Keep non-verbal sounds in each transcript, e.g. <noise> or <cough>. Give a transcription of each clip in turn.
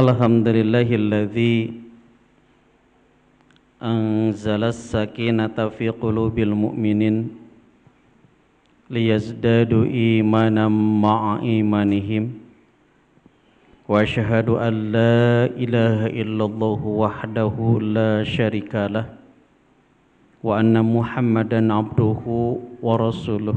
الحمد لله الذي أنزل السكينة في قلوب المؤمنين ليزدادوا إيمانا مع إيمانهم وأشهد أن لا إله إلا الله وحده لا شريك له وأن محمدا عبده ورسوله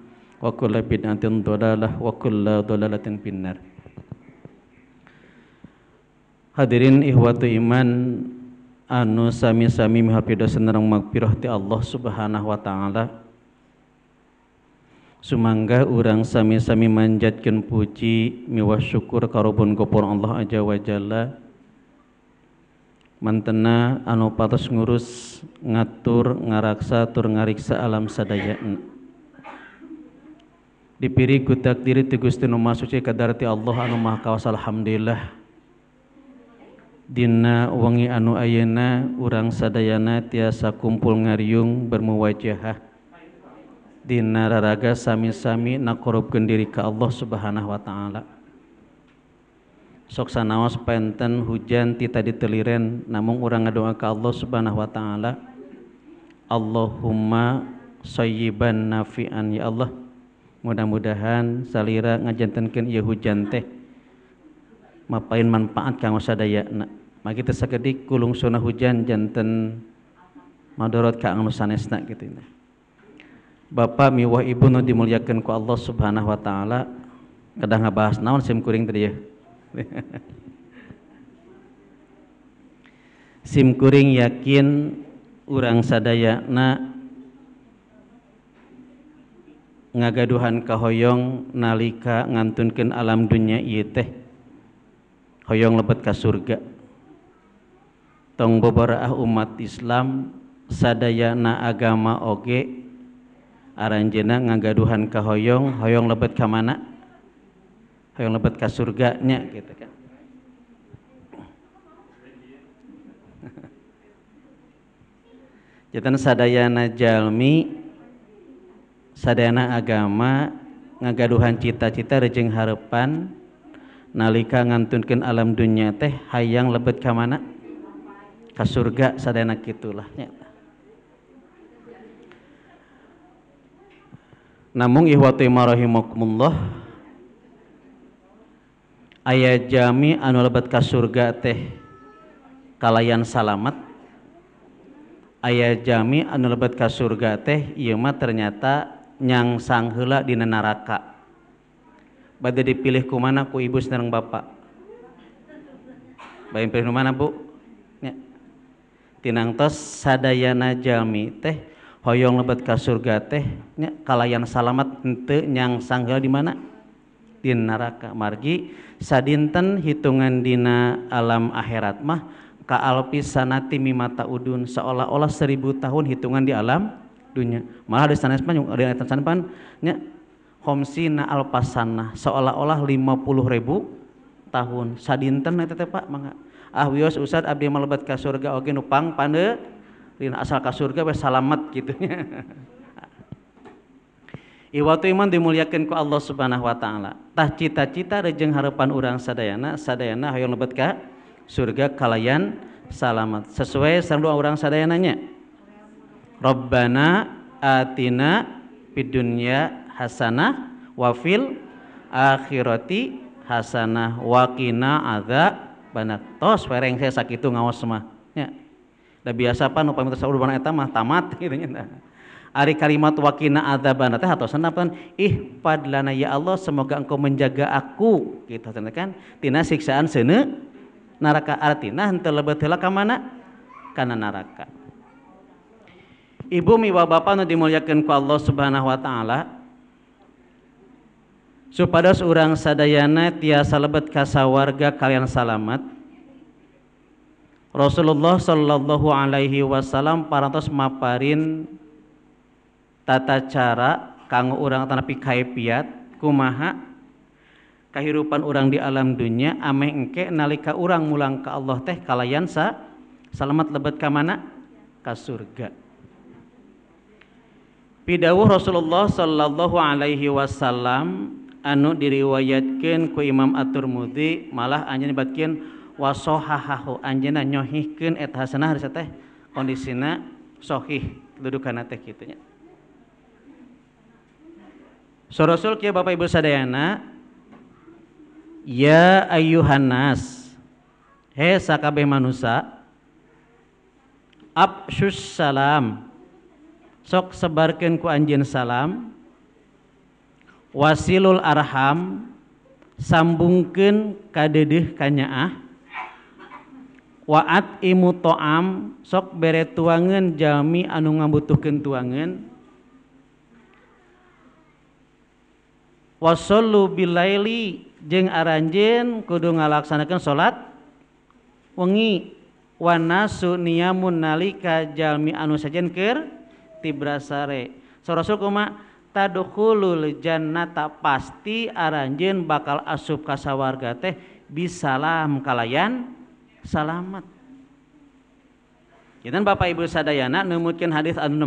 wa kulla bid'atin dolalah wa kulla dolalatin binar Hadirin ihwatu iman anu sami-sami mihapidah senarang magpiroh ti Allah Subhanahu wa taala Sumangga urang sami-sami manjatkan puji miwah syukur karubun gopur Allah aja wa jalla mantena anu patos ngurus ngatur ngaraksa tur ngariksa alam sadaya dipiri ku takdiri ti Gusti nu masuci kadarti Allah anu maha kawasa alhamdulillah dina wangi anu ayeuna urang sadayana tiasa kumpul ngariung bermuwajahah dina raraga sami-sami nakorupkeun diri ka Allah Subhanahu wa taala sok sanaos penten hujan ti tadi teliren namung urang ngadoa ka Allah Subhanahu wa taala Allahumma sayyiban nafian ya Allah mudah-mudahan salira ngajantenkeun ieu hujan teh mapain manfaat kang sadaya teh nah, tersakedik kulung sona hujan janten madorot anu sanesna gitu nah. Bapak miwah ibu nu dimuliakan ku Allah subhanahu wa ta'ala kada ngabahas naon sim kuring tadi ya <laughs> sim kuring yakin urang sadayana ngagaduhan kahoyong nalika ngantunkan alam dunia iye teh hoyong lebat ka surga tong bebaraah umat Islam sadaya na agama oge aranjena ngagaduhan kahoyong hoyong lebat ka mana hoyong lebet ka surganya gitu kan <laughs> Jatan sadayana jalmi sadana agama ngagaduhan cita-cita rejeng harapan nalika ngantunkan alam dunia teh hayang lebet ka mana ka surga sadana kitulah nyata namun ihwatu marahimakumullah ayah jami anu lebet kasurga surga teh kalayan salamat ayah jami anu lebet kasurga surga teh iya mah ternyata nyang sanghela di neraka bade dipilih ku mana ku ibu seneng bapak bayi pilih ku mana bu ya. tos sadayana jami teh hoyong lebet ka surga teh nya kalayan salamat ente nyang sanghela di mana di neraka margi sadinten hitungan dina alam akhirat mah ka alpi sanati mimata udun seolah-olah seribu tahun hitungan di alam dunia malah ada sanpan ada ayat sanpan nya homsina alpasana seolah-olah puluh ribu tahun sadinten itu teh Pak mangga ah wios usad abdi melebat ke surga oke nupang pande rina asal ke surga wes salamat gitunya <laughs> nya Iwatu iman dimuliakan ku Allah subhanahu wa ta'ala Tah cita-cita rejeng harapan orang sadayana Sadayana hayong lebat ke surga kalayan salamat Sesuai doa orang sadayananya Rabbana atina bidunya hasanah wafil akhirati hasanah wakina ada banak tos wereng saya sakit itu ngawas sama ya da biasa pan upami terus urban eta mah tamat <laughs> gitu nya Ari kalimat wakina adzabana teh hatosan senapan? ih padlana ya Allah semoga engkau menjaga aku Kita gitu kan tina siksaan seuneu neraka artinya henteu lebet heula ka mana kana neraka ibu miwa bapak nu dimuliakan ku Allah subhanahu wa ta'ala supados seorang sadayana tiasa lebet kasawarga kalian salamat Rasulullah sallallahu alaihi wasallam parantos maparin tata cara kanggo urang tanapi kaipiat kumaha kehidupan orang di alam dunia ame engke nalika orang mulang ke Allah teh kalayan sa selamat lebet ka mana surga Pidawuh Rasulullah sallallahu alaihi wasallam anu diriwayatkan ku Imam At-Tirmidzi malah anjeun batkeun wasohahahu anjeunna nyohihkeun eta hasanah harisa teh kondisina sohih dudukanna teh kitu nya. So Rasul kieu Bapak Ibu sadayana Ya ayyuhan nas he sakabeh manusia abshus salam sok sebarkan ku anjin salam wasilul arham sambungken kadedeh kanyaah waat imu toam sok bere tuangan jami anu ngabutuhkan tuangan wasallu bilaili jeng aranjen kudu ngalaksanakan sholat wengi wanasu niyamun nalika jalmi anu sajen ker di berrasare sookma tadi hujanna tak pasti aranjin bakal asub kaswarga teh bisa kalayan salat Hai jadi Bapak Ibu Sadayana nummukin hadits an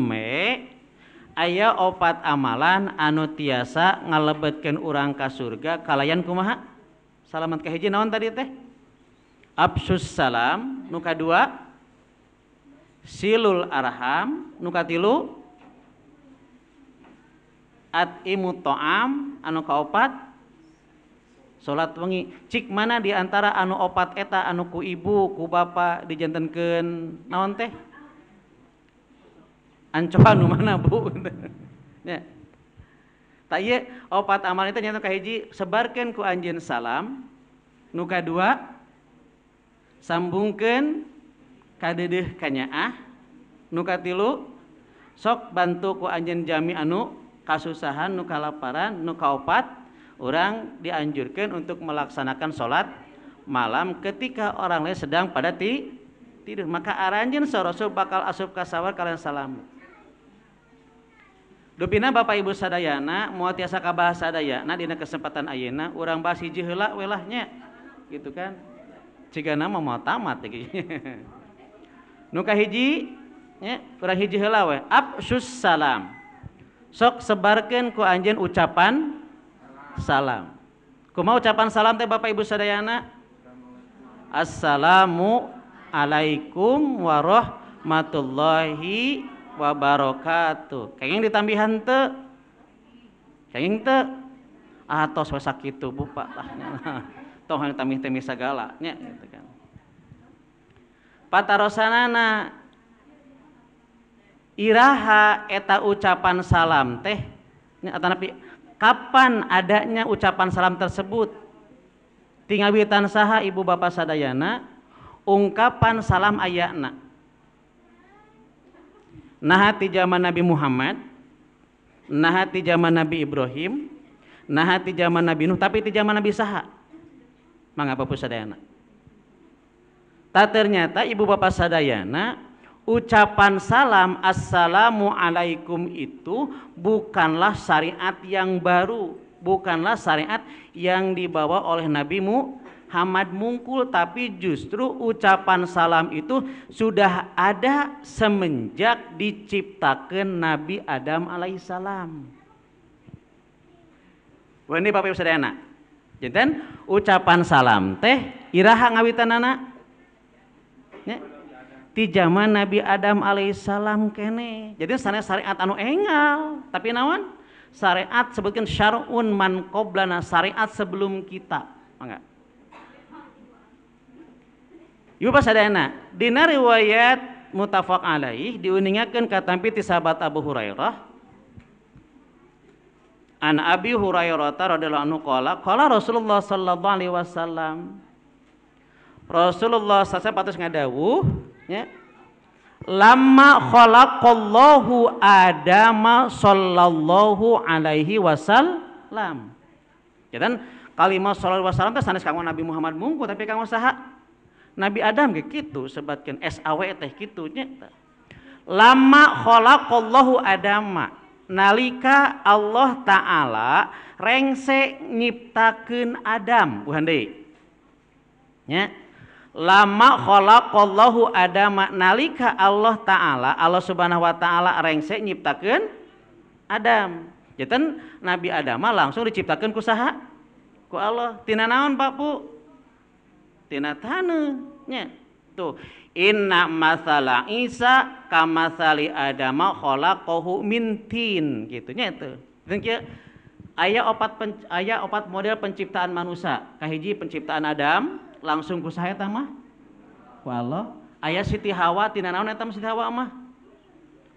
ayayo obat amalan an tiasa ngalebetkan uurangka surgakalalayan kumaha salat kehejion tadi teh absus salam muka 2 silul arham nukatilu at imu to'am anu kaopat salat wengi cik mana di antara anu opat eta anu ku ibu ku bapa dijantenkeun naon teh ancoan nu mana bu <laughs> ya tak iya opat amal itu nyata kahiji sebarkan ku anjen salam nuka dua sambungkan kadedeh kanyaah nukatilu sok bantu ku anjen jami anu kasusahan nu laparan nu opat orang dianjurkan untuk melaksanakan sholat malam ketika orang lain sedang pada ti tidur maka aranjen sorosul bakal asup kasawar kalian salam Dupina Bapak Ibu sadayana mau tiasa kabah sadayana dina kesempatan ayana orang bahas hiji heula welahnya gitu kan jika nama mau tamat gitu. <laughs> nuka hiji ya, kurang hiji helawe. absus salam sok sebarkan ku anjen ucapan salam Ku mau ucapan salam teh Bapak Ibu sadayana assalamu alaikum warahmatullahi wabarakatuh Kayaknya ditambihan te. Kayaknya te. Atau ah, sesak itu bupak lah <laughs> toh yang tamih-tamih segala nya gitu kan patarosanana iraha eta ucapan salam teh atanapi kapan adanya ucapan salam tersebut tingawitan saha ibu bapak sadayana ungkapan salam ayakna nahati zaman Nabi Muhammad nahati zaman Nabi Ibrahim nahati zaman Nabi Nuh tapi di zaman Nabi saha mangapa pusadayana Tak ternyata ibu bapak sadayana ucapan salam assalamualaikum itu bukanlah syariat yang baru, bukanlah syariat yang dibawa oleh Nabi Muhammad mungkul tapi justru ucapan salam itu sudah ada semenjak diciptakan Nabi Adam alaihissalam. Wah ini Bapak Ibu Sadayana. jadi ucapan salam teh iraha ngawitanana anak ya. di zaman Nabi Adam alaihissalam kene jadi sana syariat anu engal tapi nawan syariat sebutkan syar'un man qoblana syariat sebelum kita enggak Ibu pas ada enak. Di riwayat mutafak alaih diuningakan katampi ti sahabat Abu Hurairah An Abi Hurairah radhiyallahu anhu qala qala Rasulullah sallallahu alaihi wasallam Rasulullah SAW patus ngadawu ya. Lama khalaqallahu Adama sallallahu alaihi wasallam. Ya kan? Kalimat sallallahu wasallam teh kan sanes kanggo Nabi Muhammad mungku tapi kanggo saha? Nabi Adam ge kitu sebatkeun SAW teh kitu nya. Lama khalaqallahu Adama nalika Allah taala rengse nyiptakeun Adam bu Handi. Ya lama khalaqallahu adama nalika Allah taala Allah subhanahu wa taala rengse nyiptakeun Adam jeten Nabi Adam langsung diciptakan ku saha ku Allah tina naon Pak Bu tina taneuh nya tuh inna masalah Isa kamasali Adama khalaqahu min tin gitu nya itu aya opat pen, aya opat model penciptaan manusia kahiji penciptaan Adam langsung ku saya ah, tamah walau ayah Siti Hawa tina naon etam Siti Hawa ah, mah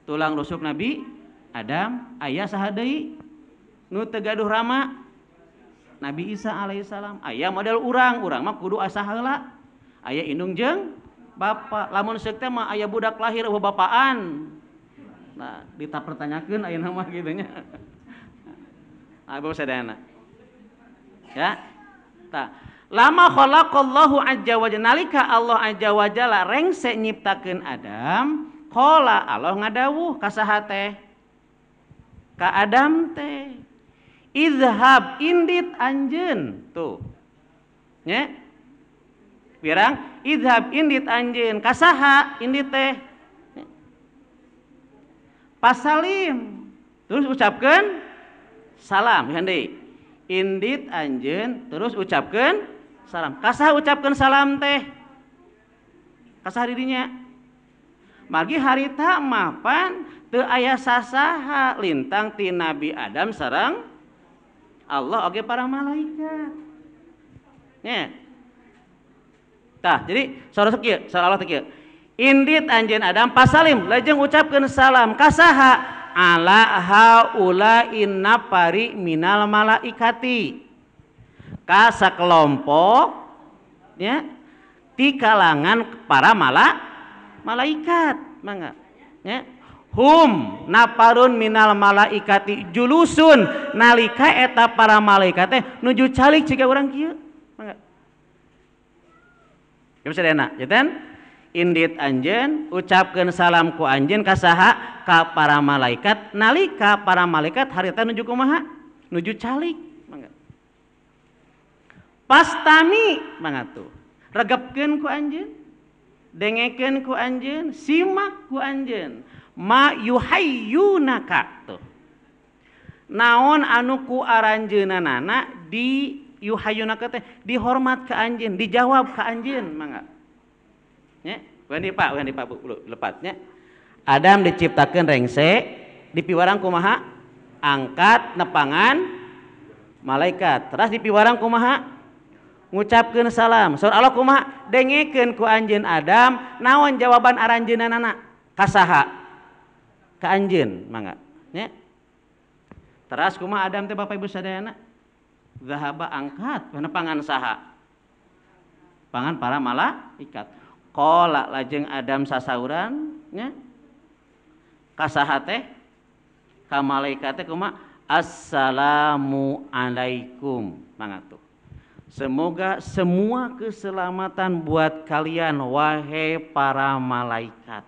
tulang rusuk Nabi Adam ayah Sahadei, nu tegaduh rama Nabi Isa alaihissalam ayah model urang urang mah kudu asa ayah indung jeng bapak lamun seuk mah Ayah budak lahir bapaan nah dita pertanyakan aya nama <laughs> gitunya. nya Abu sadayana ya tah Lama khalaqallahu azza wa nalika Allah azza wa jalla rengse nyiptakeun Adam, qala Allah ngadawuh ka saha teh? Ka Adam teh. Izhab indit anjeun. Tuh. Nya. Pirang izhab indit anjeun ka saha indit teh? Pasalim. Terus ucapkan salam, Handi. Indit anjeun terus ucapkan salam kasah ucapkan salam teh kasah dirinya hari tak mapan te ayah sasaha lintang ti Nabi Adam sarang Allah oke para malaikat ya tah jadi saudara sekir saudara Allah sekir indit anjen Adam pasalim lajeng ucapkan salam kasaha ala haula inna pari minal malaikati kasa kelompok ya di kalangan para mala, malaikat mangga ya hum naparun minal malaikati julusun nalika eta para malaikat teh nuju calik jika orang kieu mangga ya bisa enak ya ten indit anjen ucapkan salam ku anjen kasaha ka para malaikat nalika para malaikat harita nuju kumaha nuju calik pastani man regep ku anj dengeken ku anj simak ku anj ma naon an ku ara dihauna dihormat ke anj dijawab ke Anj manpatnya Adam diciptakan rengsek di piwarangkumaha angkat nepangan malaikat ras di piwarangkumaha ngucapkan salam sur Allah kuma dengikan ku anjen Adam naon jawaban aranjin anak kasaha ke anjen mangga ya teras kuma Adam teh bapak ibu sadayana zahaba angkat mana pangan saha pangan para ikat, kola lajeng Adam sasauran ya kasaha teh ka malaikat teh kuma assalamu alaikum tuh. Semoga semua keselamatan buat kalian wahai para malaikat.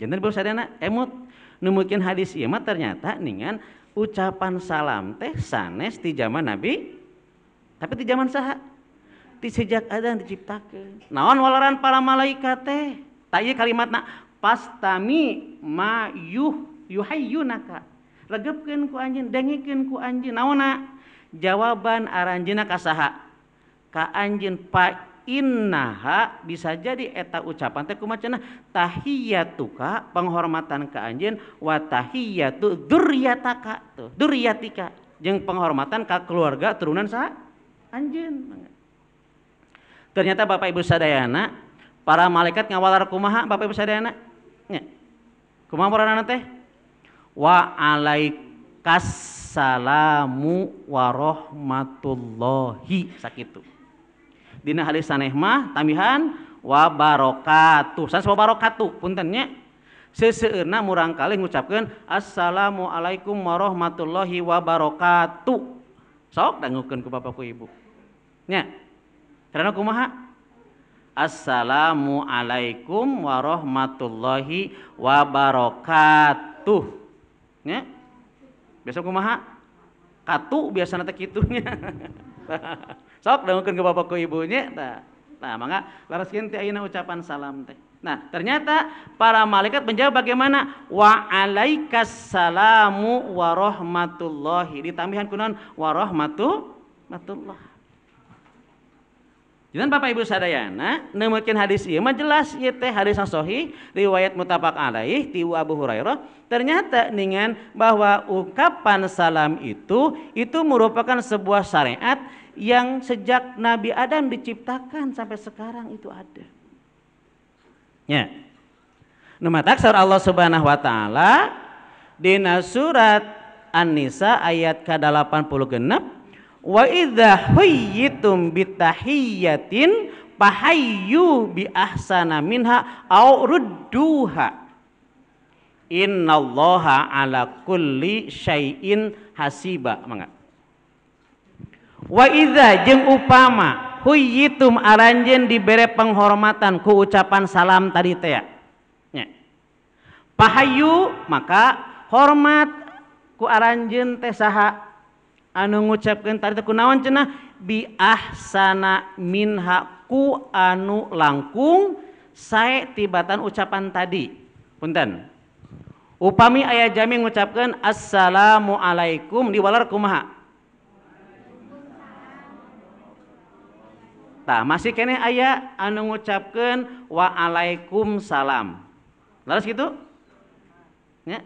Jangan bos nak emot eh, nemukin hadis ieu iya mah ternyata ningan ucapan salam teh sanes di zaman Nabi tapi di zaman saha di sejak ada yang diciptakan naon walaran para malaikat teh kalimat kalimatna pastami majuh yuh yuhayyunaka regepkeun ku anjeun dengekeun ku anjeun naonna jawaban aranjina kasaha ka anjin pa innaha bisa jadi eta ucapan teh kumacana tahiyatuka penghormatan ka anjin wa tahiyatu dzurriyataka tuh dzurriyatika jeung penghormatan ka keluarga turunan sa anjin. ternyata Bapak Ibu sadayana para malaikat ngawalar kumaha Bapak Ibu sadayana nya kumaha teh wa alaikas assalamu warahmatullahi sakitu dina halis saneh mah tamihan wa barokatuh sanes wa barokatuh Puntennya, nya murang kali ngucapkeun assalamualaikum warahmatullahi wabarakatuh sok dangukeun ke bapak ku ibu nya karena kumaha Assalamualaikum warahmatullahi wabarakatuh. Nya besok kumaha katu biasa nate kitunya <laughs> sok dangukeun ke bapak ke ibunya nah, nah mangga laraskeun teh ayeuna ucapan salam teh nah ternyata para malaikat menjawab bagaimana wa alaikasalamu warahmatullahi ditambihan kunaon warahmatu Jangan Bapak Ibu sadayana, nemukan hadis ieu mah jelas ieu teh hadis yang sohi, riwayat mutafaq alaih ti Abu Hurairah. Ternyata dengan bahwa ungkapan salam itu itu merupakan sebuah syariat yang sejak Nabi Adam diciptakan sampai sekarang itu ada. Ya. Numatak Allah Subhanahu wa taala dina surat An-Nisa ayat ke-86 Wa idza huyyitum bitahiyyatin fahayyu bi ahsana minha au rudduha. Innallaha ala kulli syai'in hasiba. Mangga. Wa idza jeung upama huyitum aranjen dibere penghormatan ku ucapan salam tadi teh. Ya. Nya. Pahayu maka hormat ku aranjen teh saha anu ngucapkan tadi kunaon cenah bi ahsana minha ku anu langkung sae tibatan ucapan tadi punten upami ayah jami ngucapkan assalamualaikum diwalar kumaha tah masih kene ayah anu ngucapkan waalaikumsalam laras gitu ya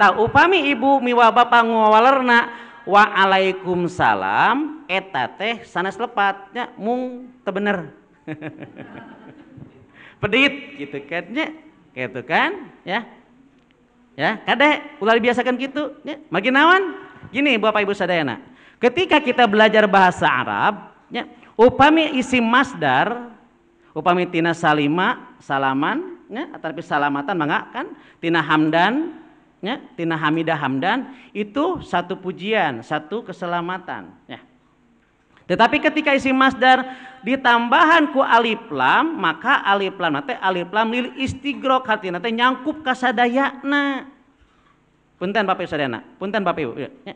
tah upami ibu miwa bapak ngawalerna Waalaikumsalam, salam eta teh sanes lepatnya mung tebener <laughs> pedit gitu kan ya gitu kan ya ya kade ulah dibiasakan gitu ya. makin gini bapak ibu sadayana ketika kita belajar bahasa Arab ya upami isi masdar upami tina salima salaman ya atau salamatan mangga kan tina hamdan ya, tina hamidah hamdan itu satu pujian, satu keselamatan. Ya. Tetapi ketika isi masdar ditambahan ku alif lam, maka alif lam nate alif lam lil istigro hati nate nyangkup kasadayana. Punten Bapak Ibu Sadayana, punten Bapak Ibu. Ya, ya.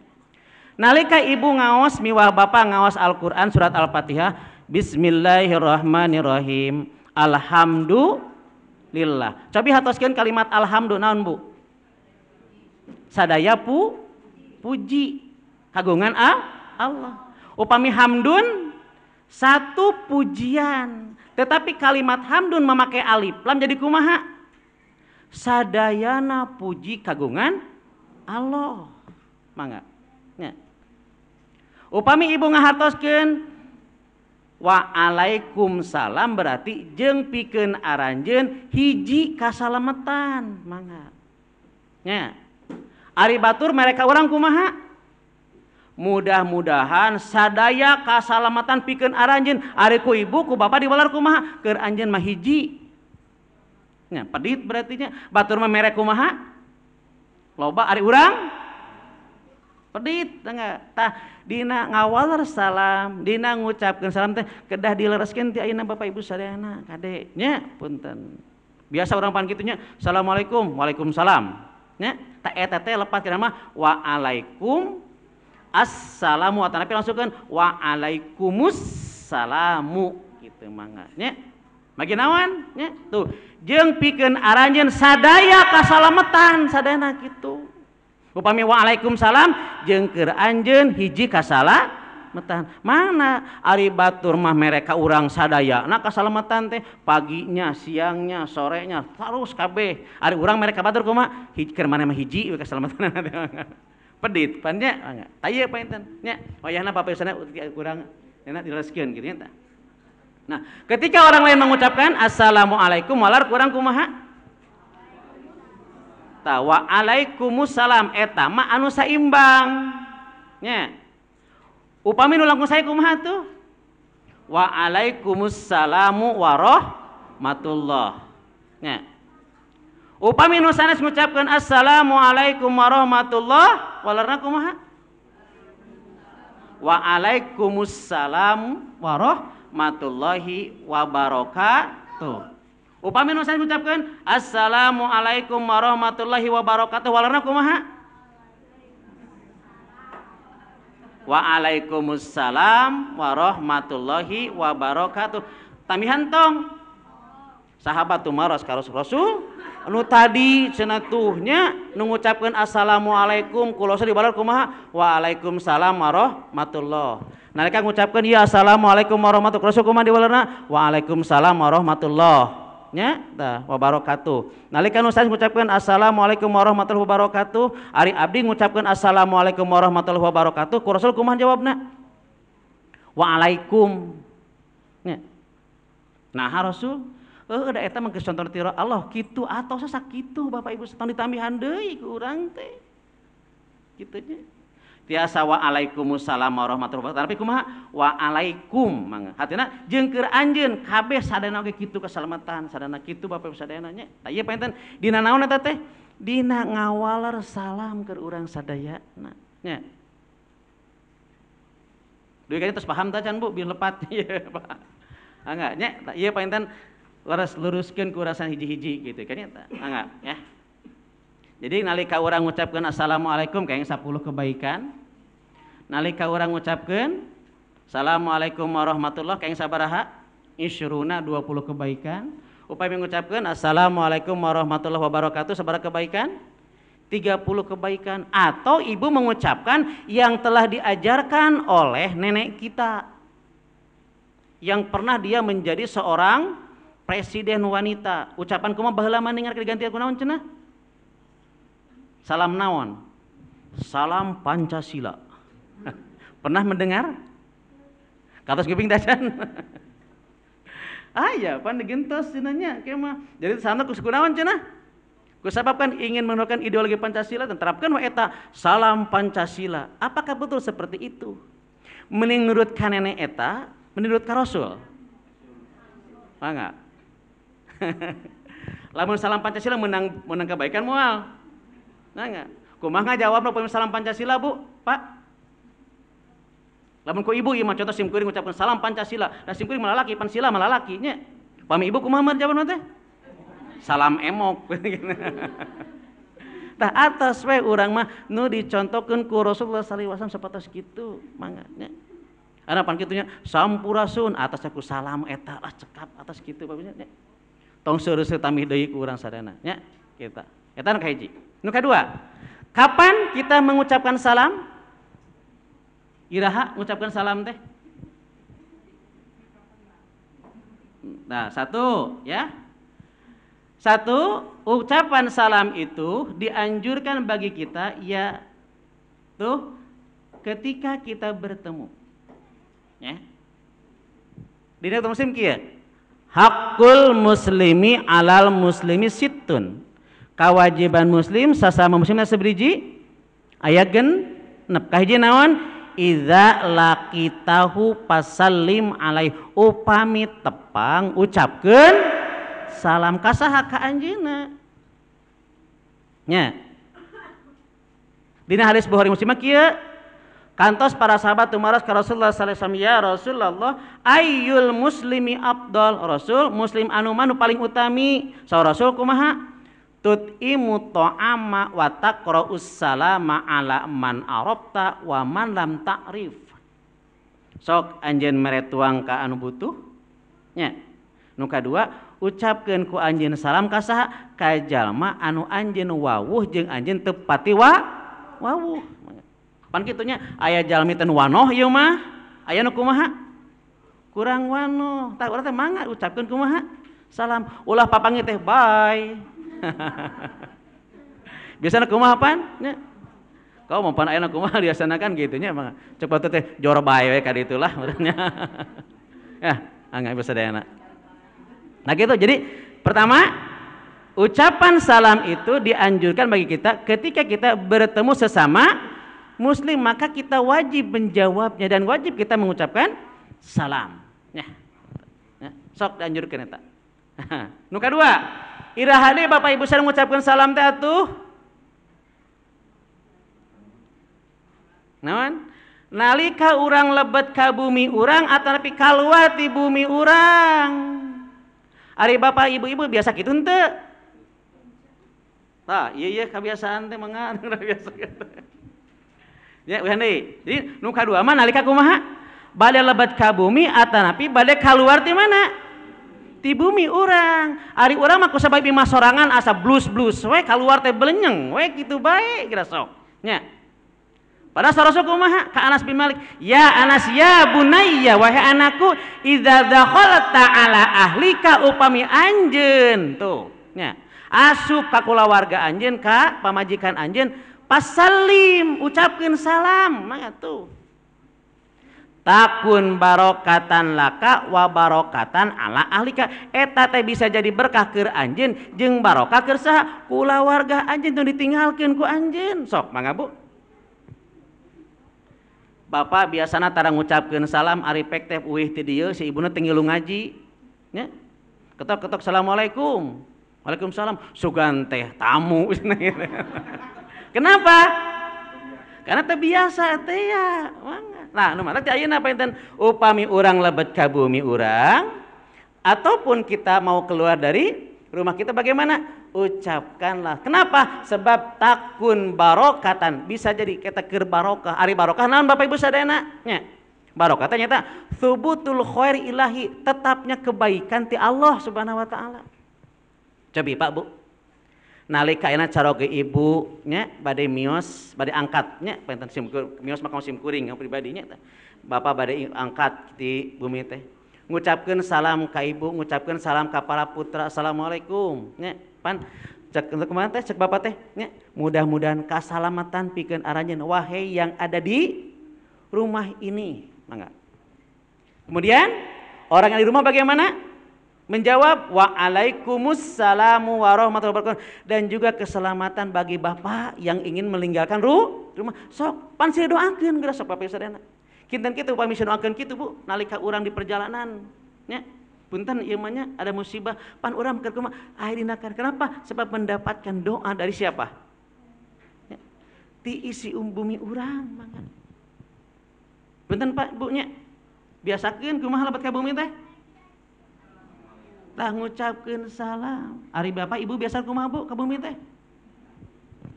Nalika ibu ngawas miwah bapak ngawas Al-Qur'an surat Al-Fatihah, Bismillahirrahmanirrahim. Alhamdulillah. Coba hatoskan kalimat alhamdulillah Bu? sadaya pu puji kagungan a Allah upami hamdun satu pujian tetapi kalimat hamdun memakai alif lam jadi kumaha sadayana puji kagungan Allah mangga ya. upami ibu ngahartoskeun wa alaikum salam berarti jeng piken aranjen hiji kasalametan mangga Ya. Ari batur mereka orang kumaha? Mudah-mudahan sadaya kasalamatan pikeun aranjen ari ku ibu ku bapa diwalar kumaha? Keur anjeun mah hiji. Nya pedit berarti nya batur mah kumaha? Loba ari urang pedit tengah tah dina ngawaler salam dina ngucapkan salam teh kedah dilereskeun ti ayeuna bapak ibu sadayana kade nya punten biasa orang pan kitunya assalamualaikum waalaikumsalam nya ETT eh, lepas kira mah wa alaikum assalamu atau nabi langsung kan wa alaikumussalamu gitu manganya bagi nawan ya tuh jeng pikeun aranjeun sadaya kasalametan sadayana gitu upami wa alaikum salam jeung keur anjeun hiji kasala metahan mana Ari Batur mah mereka orang sadaya nah keselamatan teh paginya siangnya sorenya terus kabeh Ari orang mereka Batur kuma hijker mana mah hiji keselamatan <laughs> pedit banyak taya painten nya wayahna ah, ya, papa oh, iya, nah, pesannya kurang enak iya, direskeun gitu nya Nah, ketika orang lain mengucapkan assalamualaikum walar kurang kumaha tawa alaikumussalam eta mah anu saimbang nya upami nulangku saya kumaha tuh wa alaikumussalamu warahmatullah nya upami nu sanes ngucapkeun alaikum warahmatullah walarna kumaha wa alaikumussalam warahmatullahi wabarakatuh upami nu sanes ngucapkeun alaikum warahmatullahi wabarakatuh walarna kumaha Waalaikumsalam warahmatullahi wabarakatuh. Tamihan tong. Sahabat maros karos rasul. Nu tadi cenatuhnya nu ngucapkeun assalamualaikum kulosa dibalar kumaha? Waalaikumsalam warohmatulloh. Nalika ngucapkeun ya assalamualaikum warahmatullahi wabarakatuh kumaha dibalarna? Waalaikumsalam warohmatulloh nya wah wabarakatuh nalika nu saya ngucapkeun assalamualaikum warahmatullahi wabarakatuh ari abdi ngucapkeun assalamualaikum warahmatullahi wabarakatuh ku rasul kumaha jawabna waalaikum nya nah rasul eh ada eta mah geus contoh tiro Allah kitu atau sesak kitu Bapak Ibu setan ditambihan deui ku urang teh kitu nya tiasa wa warahmatullahi wabarakatuh tapi kumaha wa alaikum mangga hatina jengker anjeun kabeh sadayana ge kitu keselamatan sadayana kitu bapak sadayana nya tah ieu iya, penten dina naon eta teh dina ngawaler salam ke urang sadayana nya duit kayaknya terus paham tacan bu, biar lepat <laughs> ya pak. Ah, enggak, nya, nah, iya paenten leres luruskan kurasan hiji-hiji gitu, kan kayaknya ah, enggak, ya. Jadi nalika orang ucapkan assalamualaikum kayak 10 kebaikan. Nalika orang ucapkan assalamualaikum warahmatullah kayak sabaraha isyruna 20 kebaikan. upaya mengucapkan assalamualaikum warahmatullahi wabarakatuh sabaraha kebaikan. 30 kebaikan atau ibu mengucapkan yang telah diajarkan oleh nenek kita yang pernah dia menjadi seorang presiden wanita ucapan kumah bahala mandingan ganti aku cenah Salam naon? Salam Pancasila. <laughs> Pernah mendengar? Kata skipping dasan. <laughs> Ah ya, pan gentos cenanya kemah. Jadi sana ku kunaon cenah? Kusababkan ingin menerapkan ideologi Pancasila dan terapkan wa salam Pancasila. Apakah betul seperti itu? Menurut kanene eta, menurut karosul. Mangga. enggak? <laughs> Lamun salam Pancasila menang menang kebaikan moal. Nanya. enggak. nggak jawab lo salam Pancasila bu, pak? Lamun ku ibu iya contoh simkuring ngucapkan salam Pancasila. Nah malah malalaki, Pancasila malalaki nya. Pami ibu kumaha jawab nanti? Salam emok. <laughs> Tah atas we orang mah nu dicontohkan ku Rasulullah SAW sepatas gitu, mangatnya. kitu pan kitunya sampurasun atas aku salam eta lah cekap atas gitu, babanya. Tong suruh tamih deui ku urang ya nya kita. Kata nuka hiji. Nuka kedua, Kapan kita mengucapkan salam? Iraha mengucapkan salam teh. Nah, satu ya. Satu, ucapan salam itu dianjurkan bagi kita ya tuh ketika kita bertemu. Ya. Di dalam muslim kia, hakul muslimi alal muslimi situn kewajiban muslim sesama muslimnya seberiji ayat gen nep kahiji naon Iza lakitahu pasalim alai upami tepang ucapkan salam kasaha ka anjina nya dina hadis Bukhari Muslim kieu kantos para sahabat tumaras ka Rasulullah sallallahu alaihi wasallam ya Rasulullah ayyul muslimi afdal Rasul muslim anu manu paling utami sa Rasul kumaha tut'imu ta'ama wa taqra'us salama ala man arabta wa man lam ta'rif sok anjen meretuang ka anu butuh nya nu kadua ucapkeun ku anjen salam ka saha ka jalma anu anjen wawuh jeung anjen teu pati wa wawuh pan kitu nya aya jalmi teu wanoh ieu mah aya nu kumaha kurang wanoh tah urang teh mangga ucapkeun kumaha salam ulah papangi teh bye <laughs> biasanya kumaha pan ya. kau mau pan kumah kumaha <laughs> biasana kan gitunya mah cek batu teh jor bae we ka ditu lah ya angga ah, bisa dayana nah gitu jadi pertama ucapan salam itu dianjurkan bagi kita ketika kita bertemu sesama muslim maka kita wajib menjawabnya dan wajib kita mengucapkan salam ya, ya. sok dianjurkan itu, ya, <laughs> nuka dua Irahade Bapak Ibu saya mengucapkan salam teh atuh. Naon? Nalika urang lebet ka bumi urang atanapi kaluar di bumi urang. Ari Bapak Ibu-ibu biasa gitu henteu? Tah, iya iya kebiasaan teh mangan <laughs> biasa gitu. Ya, nih. Jadi nu kadua mah nalika kumaha? Bade lebet ka bumi atanapi bade kaluar di mana? di bumi orang hari orang mah kusabab bima sorangan asa blues blues we keluar teh belenyeng we gitu baik kira sok nya pada sarasa kumaha ka Anas bin Malik ya Anas ya bunayya wahai anakku idza dakhalta ala ahlika upami anjeun tuh nya asup ka kula warga anjeun ka pamajikan anjeun Pasalim ucapkan salam mah tuh takun barokatan laka wa barokatan ala ahlika eta teh bisa jadi berkah keur anjeun jeng barokah keur saha warga anjeun tuh ditinggalkeun ku anjeun sok mangga Bu Bapak biasana tarang ngucapkan salam ari pek teh uih ti dieu si ibuna teu ngaji nya ketok-ketok assalamualaikum Waalaikumsalam sugan teh tamu <laughs> Kenapa? Karena terbiasa teh ya. Mangga. Nah, nu apa ayeuna painten upami urang lebet ka bumi urang ataupun kita mau keluar dari rumah kita bagaimana? Ucapkanlah. Kenapa? Sebab takun barokatan. Bisa jadi kita ker barokah. Ari barokah naon Bapak Ibu sadayana? Nya. Barokah ternyata subutul khair ilahi, tetapnya kebaikan ti Allah Subhanahu wa taala. Coba Pak Bu, nalika ena cara ke ibu nya badai mios badai angkatnya pengen sim mios makam sim kuring yang pribadinya bapak badai angkat di bumi teh ngucapkan salam ke ibu ngucapkan salam ke para putra assalamualaikum nya pan cek untuk kemana teh cek bapak teh nya mudah-mudahan keselamatan pikan aranya wahai yang ada di rumah ini mangga kemudian orang yang di rumah bagaimana menjawab wa alaikumussalamu warahmatullahi wabarakatuh dan juga keselamatan bagi bapak yang ingin meninggalkan ru, rumah sok pan saya doakan gerak sok bapak sadana kinten kita upami doakan kita bu nalika orang di perjalanan ya punten imannya ada musibah pan orang ke rumah kan kenapa sebab mendapatkan doa dari siapa ya. ti isi umbumi orang mangan punten pak nya biasakan kumaha lebat kabumi bumi teh tak ngucapkan salam hari bapak ibu biasa ku mabuk ke bumi teh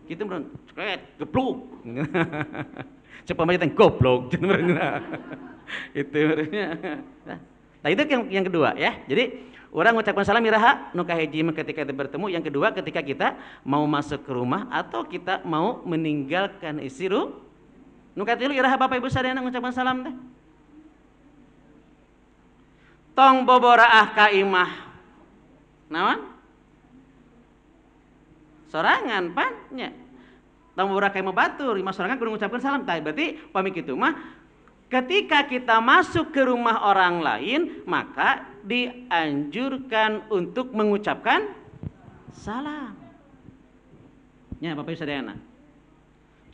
kita gitu, merun kret <laughs> cepat aja yang goblok <laughs> itu merenya nah itu yang yang kedua ya jadi orang ngucapkan salam iraha nukah haji ketika kita bertemu yang kedua ketika kita mau masuk ke rumah atau kita mau meninggalkan isi ruh nu katilu iraha bapak ibu sadayana ngucapkan salam teh tong bobora ah kaimah nawan sorangan pannya tamu berakai membatur lima sorangan kudu mengucapkan salam Tapi berarti pamik itu mah ketika kita masuk ke rumah orang lain maka dianjurkan untuk mengucapkan salam ya bapak ibu saudara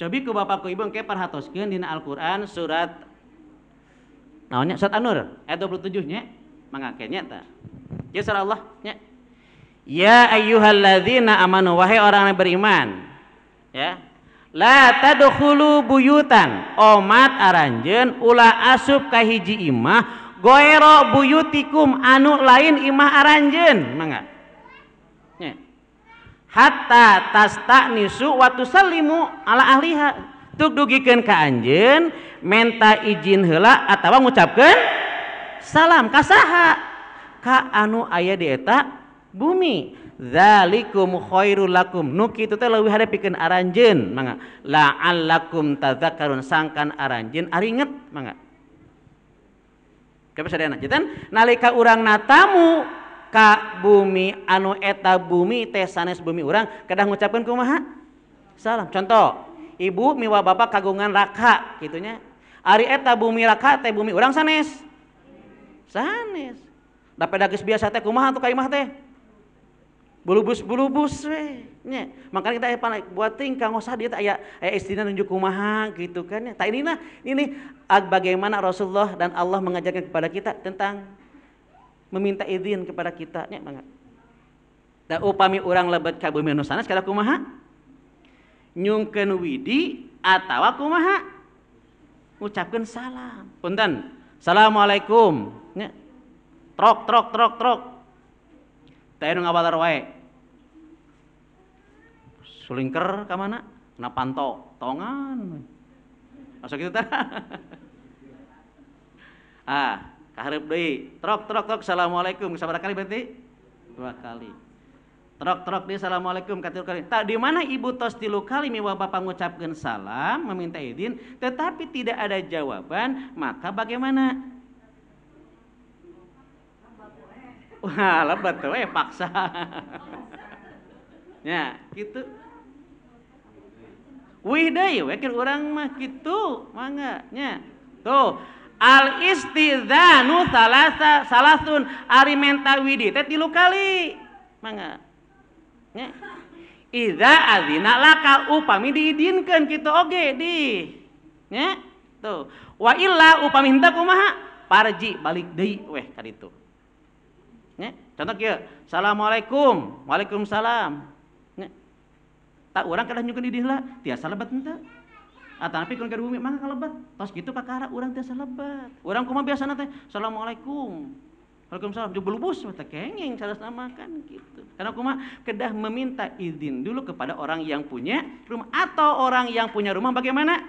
coba ke bapak ke ibu engke perhatoskeun dina Al-Qur'an surat naonnya surat An-Nur ayat 27 nya mangake nya ta ya surah nya Ya ayyuhalladzina amanu wahai orang yang beriman. Ya. La tadkhulu buyutan omat aranjeun ulah asub ka hiji imah goero buyutikum anu lain imah aranjeun mangga. Ya. Hatta tastanisu wa tusallimu ala ahliha. Tuk dugikeun ka anjeun menta izin heula atawa ngucapkeun salam kasaha ka anu aya di eta bumi zalikum khairul lakum nuki itu teh leuwih hade pikeun aranjeun mangga la'allakum tadzakkarun sangkan aranjeun Aringet, inget mangga Kepes sadayana jatan nalika urang natamu ka bumi anu eta bumi teh sanes bumi urang kedah ngucapkeun kumaha salam contoh ibu miwa bapak kagungan raka kitunya ari eta bumi raka teh bumi urang sanes sanes Dapat dagis biasa teh kumaha tuh kaimah teh bulubus bulubus nih nya makanya kita aya buat tingkah usah dia kayak aya istina nunjuk kumaha gitu kan ya tak ini nah ini bagaimana Rasulullah dan Allah mengajarkan kepada kita tentang meminta izin kepada kita nya mangga da upami orang lebat ka bumi nu kumaha nyungkeun widi atawa kumaha ucapkan salam punten assalamualaikum nya trok trok trok trok Tayo nggak balar wae. Sulingker ka mana? panto, tongan. Masuk itu tara. <laughs> ah, karib deh. Trok trok trok assalamualaikum. Sabar kali berarti? Dua kali. Trok trok deh. assalamualaikum katil kali. Tak di mana ibu tos tilu kali miwa bapak mengucapkan salam, meminta izin, tetapi tidak ada jawaban, maka bagaimana? Wah, tuh eh paksa. ya, gitu. Wih deui ya, we orang mah gitu, mangga ya. Tuh, al istizanu salasa salasun ari menta widi teh tilu kali. Mangga. Nya. Iza azina laka upami diizinkan kita oge di. Nya. Tuh. Wa illa upami hendak kumaha? Parji balik deui weh kaditu. Contoh kia, Assalamualaikum, Waalaikumsalam. Tak orang kalah nyukin di lah, tiasa lebat ente. Atau tapi kalau bumi kalau lebat? Pas gitu arah orang tiasa lebat. Orang kuma biasa nanti, Assalamualaikum. Waalaikumsalam, dibelubus mata kenging salah kan gitu. Karena kuma kedah meminta izin dulu kepada orang yang punya rumah atau orang yang punya rumah bagaimana?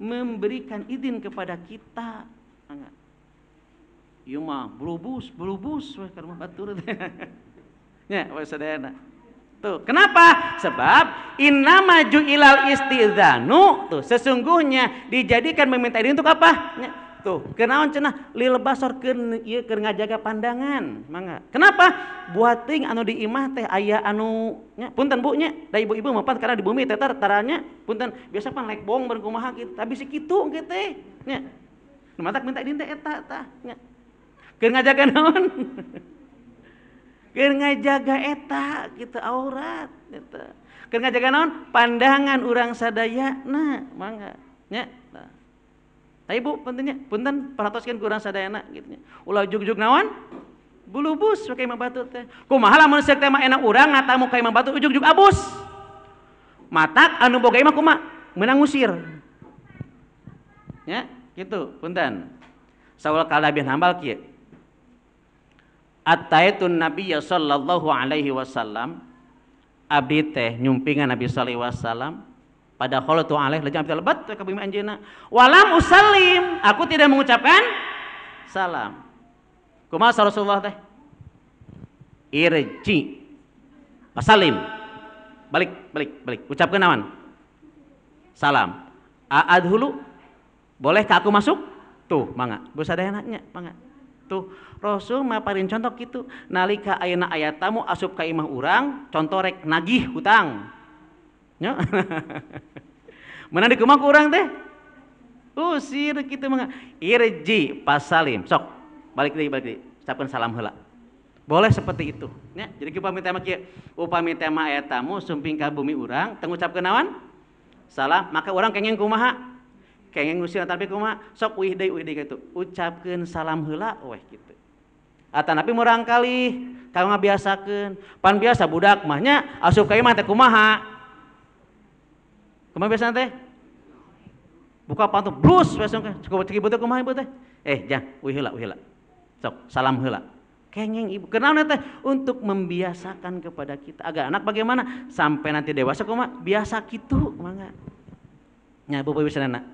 Memberikan izin kepada kita. Enggak iya mah berubus berubus weh karma batur nya <laughs> we sederhana tuh kenapa sebab innama ilal istidzanu tuh sesungguhnya dijadikan meminta ini untuk apa ya, tuh kenaon cenah lil basor keun ieu keur ngajaga pandangan mangga kenapa buating anu diimah teh ayah anu nya punten bu nya ibu-ibu mapan karena di bumi teh taranya punten biasa pan lek bong berkumaha kitu tapi si kitu kitu nya Numatak minta dinta eta eta nya Keur ngajaga naon? Keur ngajaga eta gitu aurat gitu. Keur ngajaga naon? Pandangan urang sadaya mangga nya. Tapi nah, bu pentingnya punten perhatoskan ku urang sadayana gitu nya. Ulah jug-jug naon? Bulubus pakai Imam Batu teh. Kumaha lamun sek teh enak urang ngatamu ka Imam Batu ujug-ujug abus. Matak anu boga imah kumaha? Meunang ngusir. Ya, gitu, punten. Saul kalabi hambal kieu. Ataitun ya sallallahu alaihi wasallam abdi teh nyumpingan Nabi sallallahu alaihi wasallam pada khalatu alaih lajang abdi lebat ke bumi anjeunna walam usallim aku tidak mengucapkan salam kumaha Rasulullah teh irji pasalim balik balik balik ucapkan naon salam aadhulu boleh ke aku masuk tuh mangga bisa ada nanya mangga tuh gitu. Rasul maparin contoh gitu nalika ayana ayatamu asup ka imah urang contoh rek nagih hutang nya <laughs> mana di kumah kurang teh usir gitu mah irji pasalim sok balik lagi balik lagi, ucapkan salam heula boleh seperti itu ya jadi pamit tema kieu upami tema ayatamu sumping ka bumi urang teu ngucapkeun naon salam maka orang kengeng kumaha kengeng ngusir tapi kuma sok uih deh uih deh gitu ucapkan salam hula weh gitu atau tapi murang kali kalau kan? pan biasa budak mahnya asup kayak mah teh kumaha Kuma biasa teh buka pantu blus besok cukup cukup butuh kumaha ibu teh eh jang uih hula uih hula sok salam hula. kengeng ibu kenal teh untuk membiasakan kepada kita agar anak bagaimana sampai nanti dewasa kuma biasa gitu mangga nya bapak bisa anak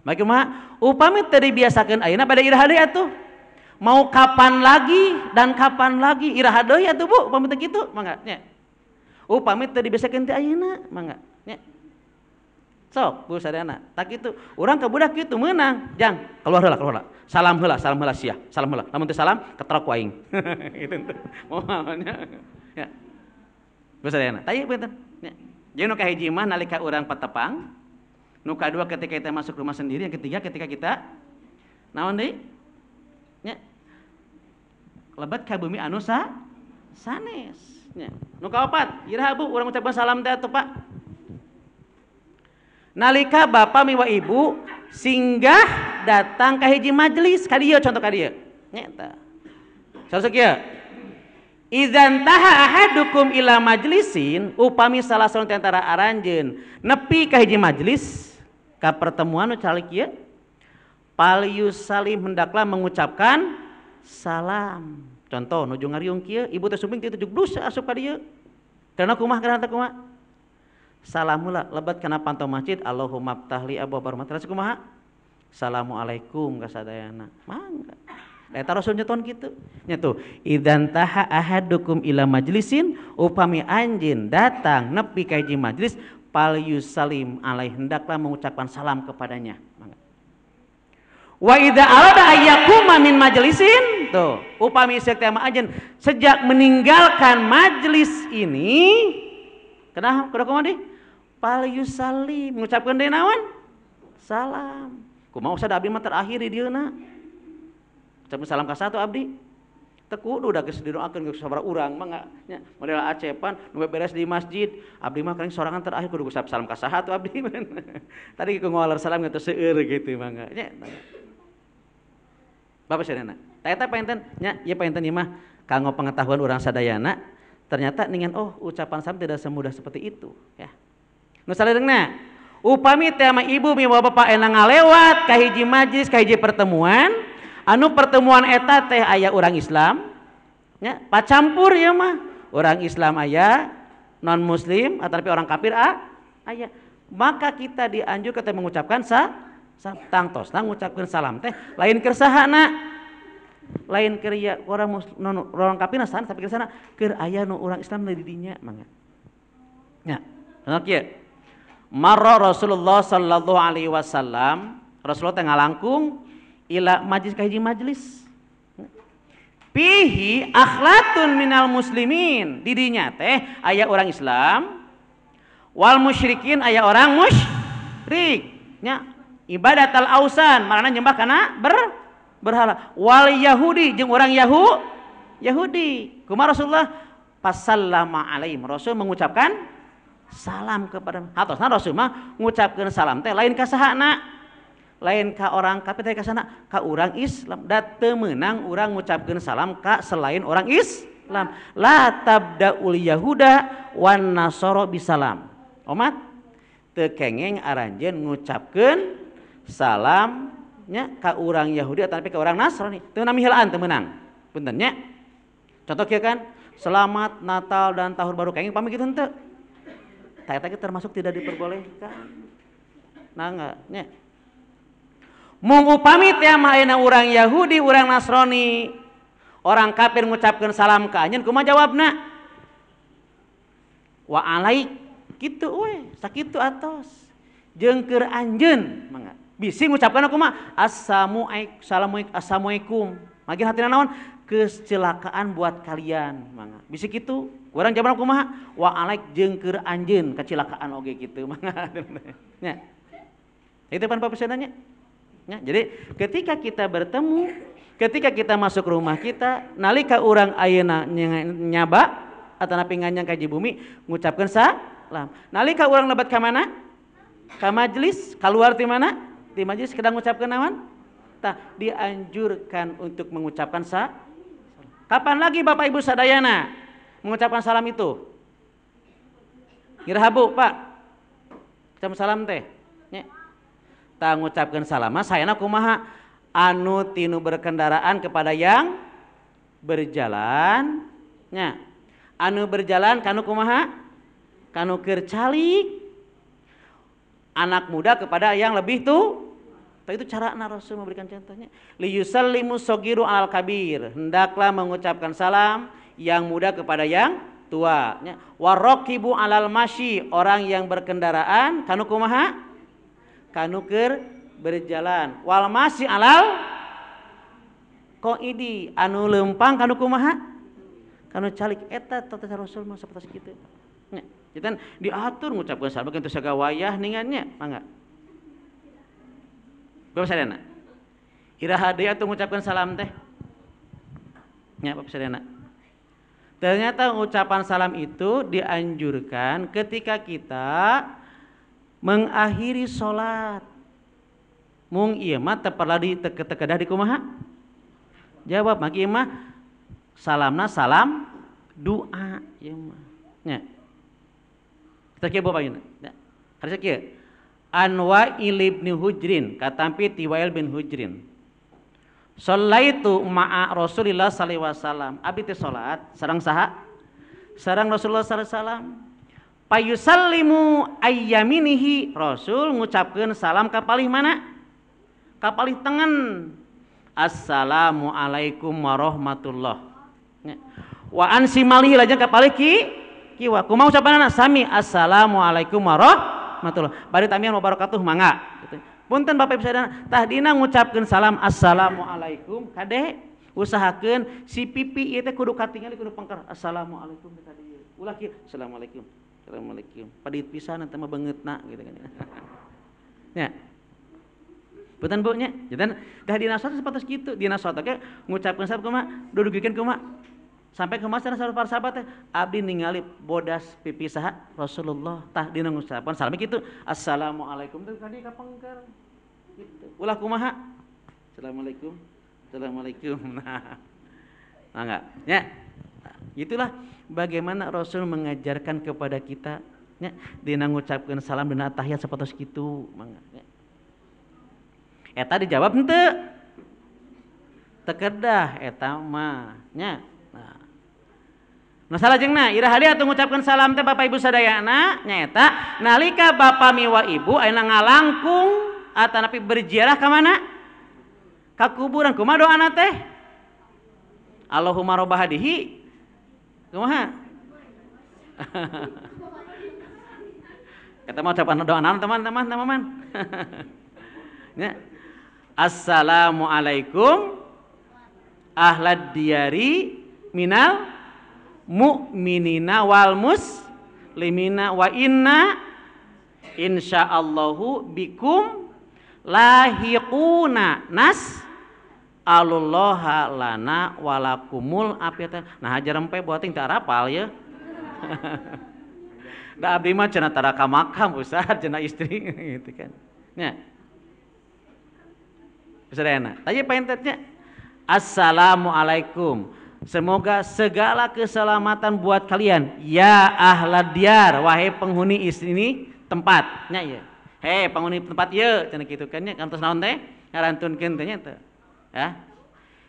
Bagaimana? mah upami tadi biasakan ayeuna pada iraha deui atuh. Mau kapan lagi dan kapan lagi iraha deui atuh Bu, upami teh kitu mangga nya. Upami tadi biasakan teh ayeuna mangga nya. Sok, Bu sadayana. Tak itu orang kebudak itu menang, Jang, keluar lah keluar lah Salam lah salam heula sia. Salam lah namun teh salam, ketrok ku aing. Kitu Ya. Bu sadayana. Tayeu punten. Nya. Jeung nu kahiji nalika orang petepang Nuka dua ketika kita masuk rumah sendiri, yang ketiga ketika kita naon deh? ya. Lebat ke bumi anu sanes. Ya. Nuka opat, bu, orang ucapkan salam deh tuh Pak. Nalika bapak miwa ibu singgah datang ke hiji majelis ya contoh ya. Nyata. Sosok Sasekieu. Izan taha ahadukum ila majlisin upami salah satu antara aranjen nepi ke hiji majlis ke pertemuan calik ya palius salim hendaklah mengucapkan salam contoh nuju ngariung kia ibu tersumbing tiga tujuh dosa asup ka dia karena kumah karena kumah salamula lebat karena pantau masjid Allahumma tahli abu barmat terus kumaha Assalamualaikum kasadayana mangga taruh Rasul tuan gitu. Nyatu. idan taha ahadukum ila majlisin upami anjin datang nepi kaji majlis Pal yusalim alaih hendaklah mengucapkan salam kepadanya. Wa idza arada ayyakuma min majlisin tuh upami tema ajen sejak meninggalkan majlis ini kenapa kudu di? pal yusalim mengucapkan deui naon salam kumaha usah abdi mah terakhir di nak? ucapkeun salam ka satu abdi kudu udah kesedih didoakeun ke sabaraha orang mah ya. model acepan nunggu beres di masjid abdi mah kering sorangan terakhir kudu gusap salam kasahat tuh abdi <laughs> tadi ke ngawal salam nggak terseir gitu mah ya. Bapak sadayana tanya paenten nya ya pengen ya mah kalau pengetahuan orang sadayana ternyata dengan oh ucapan salam tidak semudah seperti itu ya salah dengna upami teh ibu mi bapak enang lewat kahiji majlis kahiji pertemuan anu pertemuan eta teh ayah orang Islam ya pacampur ya mah orang Islam ayah non muslim atau ah, tapi orang kafir ah, ayah maka kita dianjur kita mengucapkan sa tang tos tang mengucapkan salam teh lain nak lain kerja ya, orang muslim, non, orang kafir nasan tapi kersana ker ayah nu orang Islam dari dinya mangga ya oke Marra Rasulullah sallallahu alaihi wasallam Rasulullah tengah langkung ila majlis kahiji majlis pihi akhlatun minal muslimin didinya teh ayah orang Islam wal musyrikin ayah orang musyrik nya ibadat al ausan marana nyembah kana ber berhala wal yahudi jeung orang yahu yahudi kumaha Rasulullah pasallama alaihim Rasul mengucapkan salam kepada hatosna Rasul mah ngucapkeun salam teh lain kasahana lain ka orang tapi tadi sana ka orang Islam da temenang orang mengucapkan salam ka selain orang Islam la tabdaul yahuda wan nasoro bisalam omat te kengeng aranjeun mengucapkan salamnya ka orang Yahudi tapi ka orang Nasrani teu hilan temenang. teu punten contoh kieu kan selamat Natal dan tahun baru kengeng pamit kitu henteu termasuk tidak diperbolehkan nah enggak Mung pamit ya mahena orang Yahudi, orang Nasrani, orang kafir mengucapkan salam ka Kuma jawab nak Wa alaik gitu we, sakitu atos. Jengker anjen. mangga. Bisi ngucapkan aku mah assalamualaikum, assalamualaikum, assalamualaikum. Makin hati nanawan kecelakaan buat kalian mangga. Bisi gitu, kurang jawab aku mah wa alaik jengker anjen, kecelakaan oke gitu <laughs> mangga. Nya. Itu pan pesanannya. Ya, jadi ketika kita bertemu, ketika kita masuk rumah kita, nalika orang ayana nyaba atau napingannya kaji bumi mengucapkan salam. Nalika orang lebat ke mana? Ke majelis, keluar di mana? Di majlis sedang mengucapkan awan, tak dianjurkan untuk mengucapkan salam. Kapan lagi Bapak Ibu sadayana mengucapkan salam itu? Ngirahabu, Pak. Ucapkan salam teh tak ngucapkan saya nak kumaha anu tinu berkendaraan kepada yang berjalan nya anu berjalan kanu kumaha kanu kercalik anak muda kepada yang lebih tuh itu cara Rasul memberikan contohnya. Liyusallimu sogiru al kabir. Hendaklah mengucapkan salam yang muda kepada yang tua. Warokibu alal mashi. Orang yang berkendaraan. Kanu kumaha? kanuker berjalan wal masih alal ini anu lempang kanu kumaha kanu calik eta tata rasul mah seperti itu. nya kan diatur mengucapkan salam salma kitu wayah ningannya mangga Bapak sadena iraha dia atuh mengucapkan salam teh nya Bapak sadena Ternyata ucapan salam itu dianjurkan ketika kita mengakhiri sholat mung iya mah teperlah di teke teke dah kumaha jawab maki iya mah salamna salam doa iya mah ya kita kira bapak ini ya. harusnya kira Anwa ibn Hujrin katampi Tiwail bin Hujrin sholaitu ma'a Rasulillah sallallahu alaihi wasallam abdi sholat, sarang sarang saha sarang Rasulullah sallallahu alaihi payusallimu ayyaminihi Rasul ngucapkan salam kapalih mana? Kapalih tangan. Assalamualaikum warahmatullah. Wa ansi malih lajeng kapalih ki kiwa. ucapan anak sami assalamualaikum warahmatullah. Bari tamian wabarakatuh mangga. Gitu. Punten Bapak Ibu Saudara, tahdina ngucapkan salam assalamualaikum kade usahakan si pipi itu kudu katingali kudu pengker assalamualaikum tadi ulah assalamualaikum Assalamualaikum. Padit pisan eta mah nak gitu kan. Ya. <laughs> ya. Betan bu nya, jadi ya, dah di nasot sepatus gitu, di nasot oke ngucapkan sabab kuma, duduk bikin kuma, sampai kemasan sahabat para sahabat teh abdi ningali bodas pipi saha Rasulullah tah dina ngucapan salam kitu assalamualaikum teh kadi kapengker gitu ulah kumaha assalamualaikum assalamualaikum nah <laughs> nah enggak ya Itulah bagaimana Rasul mengajarkan kepada kita nya dina salam dina tahiyat seperti itu. Ya. Eta dijawab ente, Tekedah eta mah nya. Nah. Nah salajengna ira atau atuh salam teh Bapak Ibu sadayana nya eta nalika bapak miwa ibu ayeuna ngalangkung atanapi berziarah ka mana? Ka kuburan kumaha doana teh? Allahumma kumaha kita mau dapat doa nanti teman-teman teman-teman ya assalamualaikum ahlad diari minal mu'minina wal muslimina wa inna insyaallahu bikum lahiquna nas alullaha lana walakumul apiata. nah hajar empe buat tak rapal ya Dah <laughs> abdi mah cenah taraka makam besar istri <laughs> gitu kan nya Pesadena. Tanya pentetnya. Assalamualaikum. Semoga segala keselamatan buat kalian. Ya ahlad diar. Wahai penghuni istri tempat. Nya ya. Hei penghuni tempat ya. Cenah gitu kan ya. Kantos naon teh. Ngarantunkeun teh ya, tuh ya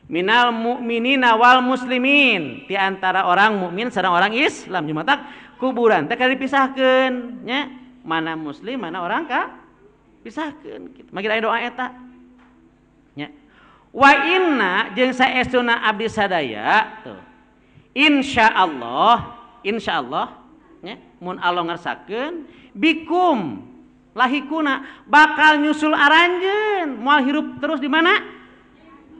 minal mu'minina wal muslimin di antara orang mukmin sareng orang Islam jumatak kuburan teh kada dipisahkeun nya mana muslim mana orang ka pisahkeun gitu magi doa eta nya ya? wa inna jeung saestuna abdi sadaya tuh insyaallah insyaallah nya mun Allah ngersakeun bikum lahikuna bakal nyusul aranjeun moal hirup terus di mana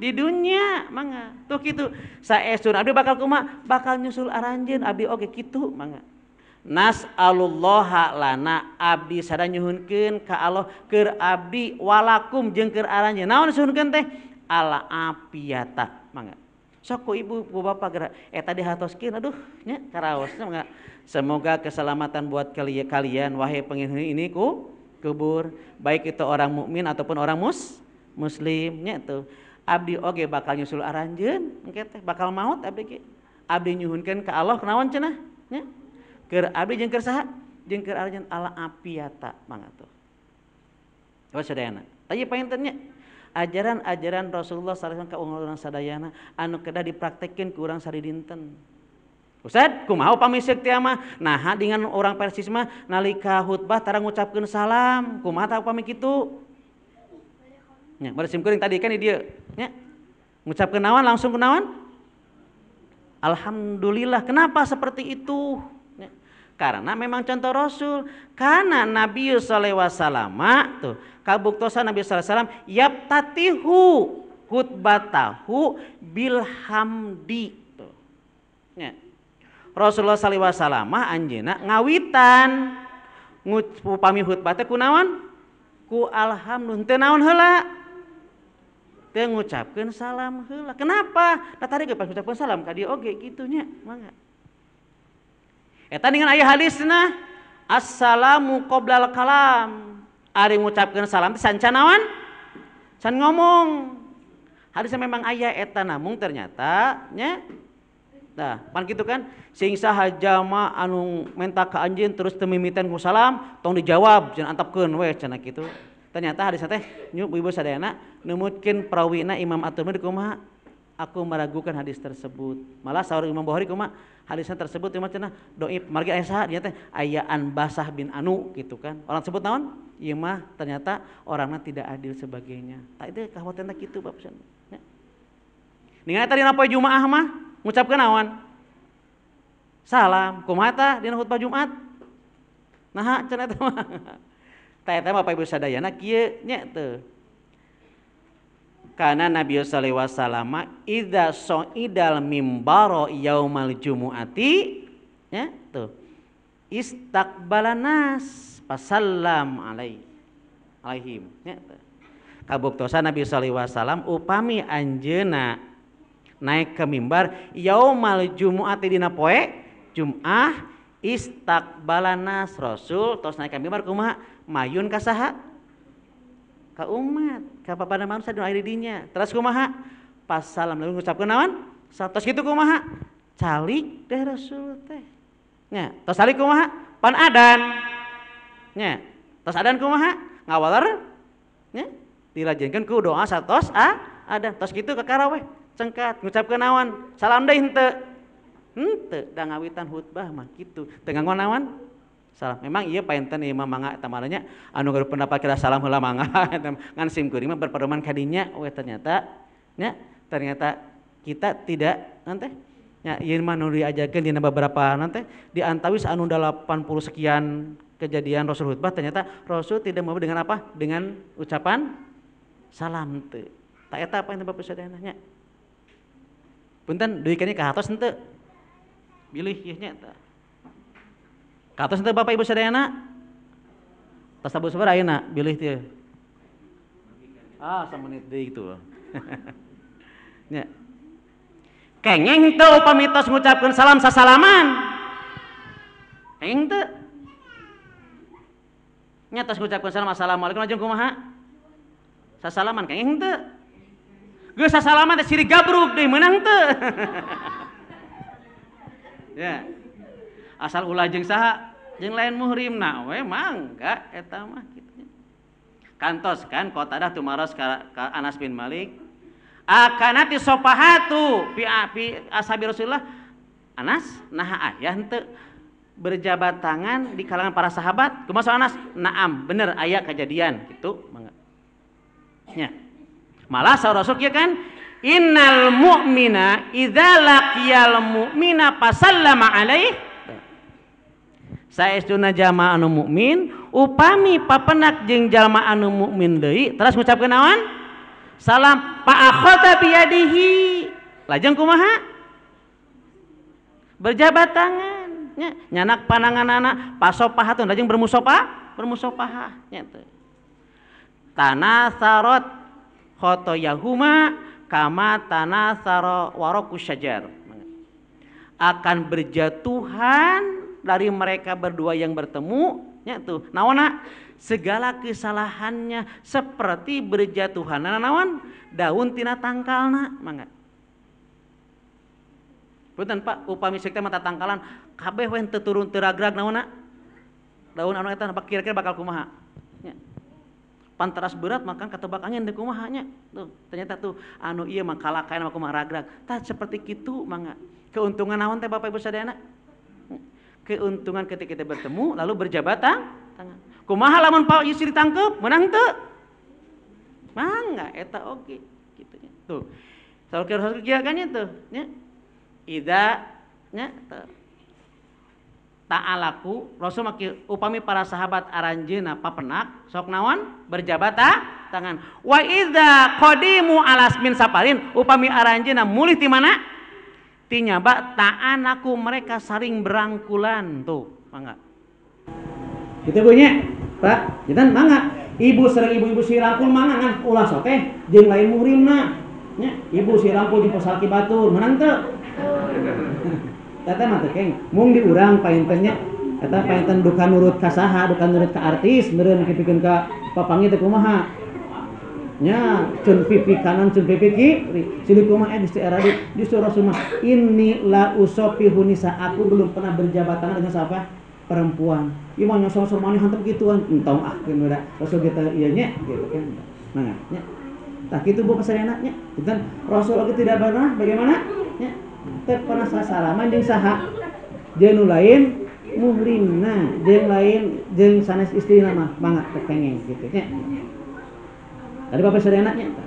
di dunia mangga tuh gitu saya saesun abdi bakal kuma bakal nyusul aranjen abdi oke, okay, gitu mangga nas alulloha lana abdi sadar nyuhunkeun ka Allah keur abdi walakum jengker keur aranjeun naon teh ala apiata mangga sok ibu ku bapak gerak eh tadi hatoskin aduh nya karaosna mangga semoga keselamatan buat kalian kalian wahai penghuni ini ku kubur baik itu orang mukmin ataupun orang mus muslimnya tuh abdi oge bakal nyusul aranjen teh bakal maut abdi ke abdi nyuhunkan ke Allah kenawan cenah ya ker abdi jengker saha jengker aranjen ala apiata mangato oh sedayana tapi pengennya ajaran-ajaran Rasulullah SAW ke orang sadayana anu kedah dipraktekin ke orang sari dinten Ustaz, kumaha pamisik teh mah? Nah, dengan orang Persis mah nalika khutbah tarang ucapkan salam, kumaha tah upami Ya, sim simkuring tadi kan dia. Ya. Ngucap kenawan langsung kenawan. Alhamdulillah. Kenapa seperti itu? Ya. Karena memang contoh Rasul. Karena Nabi SAW tuh kabuktosan Nabi SAW yap tatihu khutbatahu bilhamdi. Tuh. Ya. Rasulullah SAW anjena ngawitan ngupami khutbah kunawan ku alhamdulillah teu naon teh ngucapkan salam hela. Kenapa? Nah tadi pas ngucapkan salam kadi oke gitunya, mangga. Eta dengan ayah hadisna assalamu qoblal kalam. Ari ngucapkan salam teh sancanawan, san ngomong. Hadisnya memang ayah eta namun ternyata nya Nah, pan gitu kan, sing sahajama anu menta ka anjeun terus temimitan ku salam, tong dijawab jangan antapkeun we cenah gitu ternyata hadis teh nyuk ibu sadayana numutkeun prawina Imam At-Tirmidzi kumaha aku meragukan hadis tersebut malah sahur Imam Bukhari kumaha hadisnya tersebut cuma cenah doi margi aisyah, dia teh ayaan basah bin anu gitu kan orang sebut naon ieu ternyata orangnya tidak adil sebagainya tak itu kakhawatiran kitu Bapak Sen ya. Ningan tadi napoe Jumaah mah ngucapkeun naon salam kumaha dina khutbah Jumat nah cenah eta mah <laughs> Tanya Bapak Ibu sadayana kia nya teu. Karena Nabi sallallahu alaihi wasallam song soidal mimbaro yaumal jumuati ya tuh. Istakbalanas pasallam alai alaihim ya tuh. Kabuktosa Nabi SAW alaihi wasallam upami anjena naik ke mimbar yaumal jumuati dina poe Jum'ah istakbalanas Rasul terus naik ke mimbar kumah mayun saha ka umat ka papada manusia nu aya di dinya terus kumaha pas salam lalu ngucapkeun naon satos kitu kumaha calik deh rasul teh nya tos calik kumaha pan adan nya tos adan kumaha ngawaler nya dirajenkeun ku doa satos a ada, tos gitu ka karaweh cengkat ngucapkeun naon salam deh henteu henteu da ngawitan khutbah mah kitu tengah ngonawan salam memang iya painten ieu iya, mangga. manga anu gaduh pendapat kita salam heula mangga. <laughs> ngan simkuring mah berpedoman kadinya oh iya, ternyata ya ternyata kita tidak nanti ya iya mah aja di dina beberapa nanti di antawis anu puluh sekian kejadian Rasul hutbah ternyata Rasul tidak mau dengan apa dengan ucapan salam teu tak eta apa yang Bapak Saudara nanya. punten duit ke atas hatos pilih bilih nyata Kata sente Bapak Ibu sadayana? Tas tabu sabar ayeuna bilih teh. Ah, samenit deui kitu. Nya. <laughs> Kengeng teu upami tos ngucapkeun salam sasalaman. Kengeng teu. Nya tos ngucapkeun salam assalamualaikum ajeng kumaha? Sasalaman kengeng teu. Geus sasalaman teh ciri gabruk deui meunang teu. <laughs> ya. Asal ulah jeung saha jeng lain muhrim na we mangga eta mah gitu. kantos kan kotadah tumaros ka, ka Anas bin Malik akanati sopahatu pi, api ashabi Rasulullah Anas nah ayah ente berjabat tangan di kalangan para sahabat kumaha Anas naam bener ayah kejadian gitu mangga ya malah sa Rasul ya kan innal mu'mina idza laqiyal mu'mina fasallama alaihi saestuna jalma anu mukmin upami papenak jeng jama anu mukmin deui terus ngucapkeun naon salam fa akhadha biyadihi lajeng kumaha berjabat tangan nya nyanak pananganana pasopahatun lajeng bermusopa bermusopah, nya teu tanasarot khotoyahuma kama tanasaro waroku syajar akan berjatuhan dari mereka berdua yang bertemu nya tuh nawana segala kesalahannya seperti berjatuhan nah, nawan daun tina tangkal, nak, mangga Punten Pak, upami sekte mata tangkalan kabeh wen turun teragrag, ragrag Daun anu eta kira-kira bakal kumaha? Nya. Pantaras berat makan bak angin di kumaha nya. Tuh, ternyata tuh anu iya mah kalakain mah kumaha ragrag. Tah seperti kitu mangga. Keuntungan naon teh Bapak Ibu Sadayana? keuntungan ketika kita bertemu lalu berjabat tangan kumaha lamun pak Yusri ditangkep menang gitu tuh mangga eta oke gitu ya tuh selalu kita harus kerjakan itu ya ida ya ta'alaku rasul maki upami para sahabat aranjeuna papenak sok nawan berjabat tangan wa ida kodimu alas min saparin upami na mulih di mana Artinya bak aku mereka saring berangkulan tuh, mangga. Itu punya, Pak. jangan, mangga. Ibu sering ibu-ibu si rangkul mangga kan ulah sote Jeng lain murim Nya, ibu si rangkul di pasaki batur, menang teu? <laughs> Tata mah keng, mung diurang paintennya. Kata painten bukan nurut kasaha, bukan nurut ke artis, meureun kipikeun ke papangnya tuh kumaha. Ya, cun pipi kanan, cun pipi kiri. Sini kuma seerah ya, di, Justru Rasulullah, ini la usopi hunisa. Aku belum pernah berjabat tangan dengan siapa? Perempuan. iman ya, mau nyosong nyosong mana hantam gituan. Entah ah, kemana. Rasul kita iya nya, gitu kan. Nah, nya. Tak itu bu pesan enaknya. Gitu kita Rasulullah tidak pernah bagaimana? Ya, kita pernah salaman jeung saha? jenuh lain nah jeng lain jeng sanes istri nama, mangat kepengen gitu nya. Tadi bapak sederhananya eta.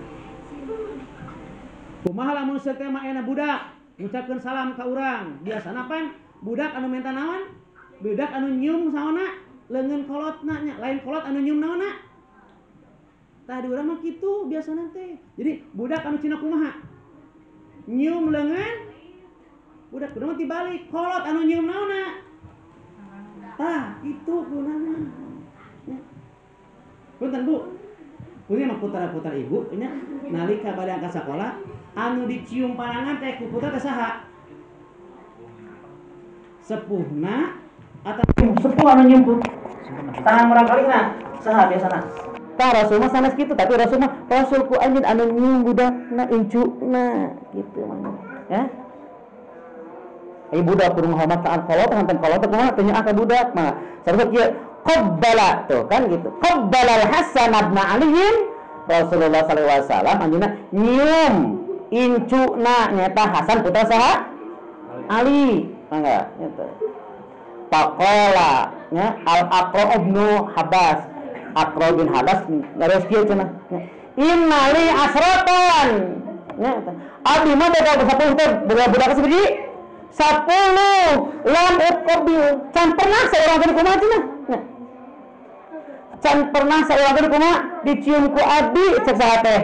Kumaha lamun teh enak budak ngucapkeun salam ke orang. Biasa pan budak anu minta naon? Budak anu nyium saona lengan kolot nya. Lain kolot anu nyium naona? Tadi di urang mah kitu biasana Jadi budak anu cina kumaha? Nyium lengan, budak kudu mau dibalik kolot anu nyium naona? Tah, itu gunanya. Ya. Punten, Bu. Kunyana putra-putra ibu nya nalika pada angka sekolah anu dicium panangan teh ku putra teh saha? Sepuhna atau sepuh anu nyumput. Tangan orang kali nah saha biasana? Ta Rasul mah sanes kitu tapi Rasul mah Rasul ku anjeun anu nyung budakna incuna gitu mana. Ya. Ibu budak kurung hormat kalau kolot, hantan kolot, kumaha, tanya akan ah, budak, mah. Sarasa kia, qabbala tuh kan gitu Kobala hasan alihin Aliin Rasulullah sallallahu alaihi wasallam anjeunna nyium incuna nyata Hasan putra saha Ali mangga gitu Pakola ya al Aqra ibnu Habas Aqra bin Habas ngareus kieu cenah ya. Innali asratan ya abdi mah bakal bersapuluh teh budak-budak sepuluh lam ukbil can pernah seorang tadi kumaha cenah can pernah saya tadi kuma dicium ku abdi cek teh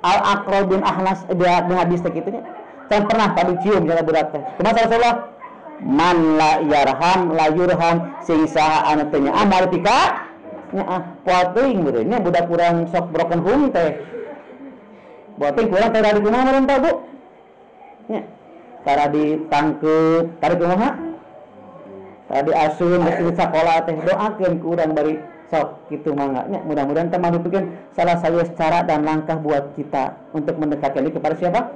al akro ahlas dia menghabis teh gitu can pernah tadi cium jalan budak teh kuma salah. man la yarham la yurham sing saha anu teu nyaah mari pika nyaah budak kurang sok broken home teh poting kurang teh dari kumaha teh bu nya tara ditangkep tara kumaha tadi asun di sekolah teh doakeun kurang dari stop gitu mangganya Mudah-mudahan teman-teman bikin salah satu cara dan langkah buat kita untuk mendekatkan ini kepada siapa?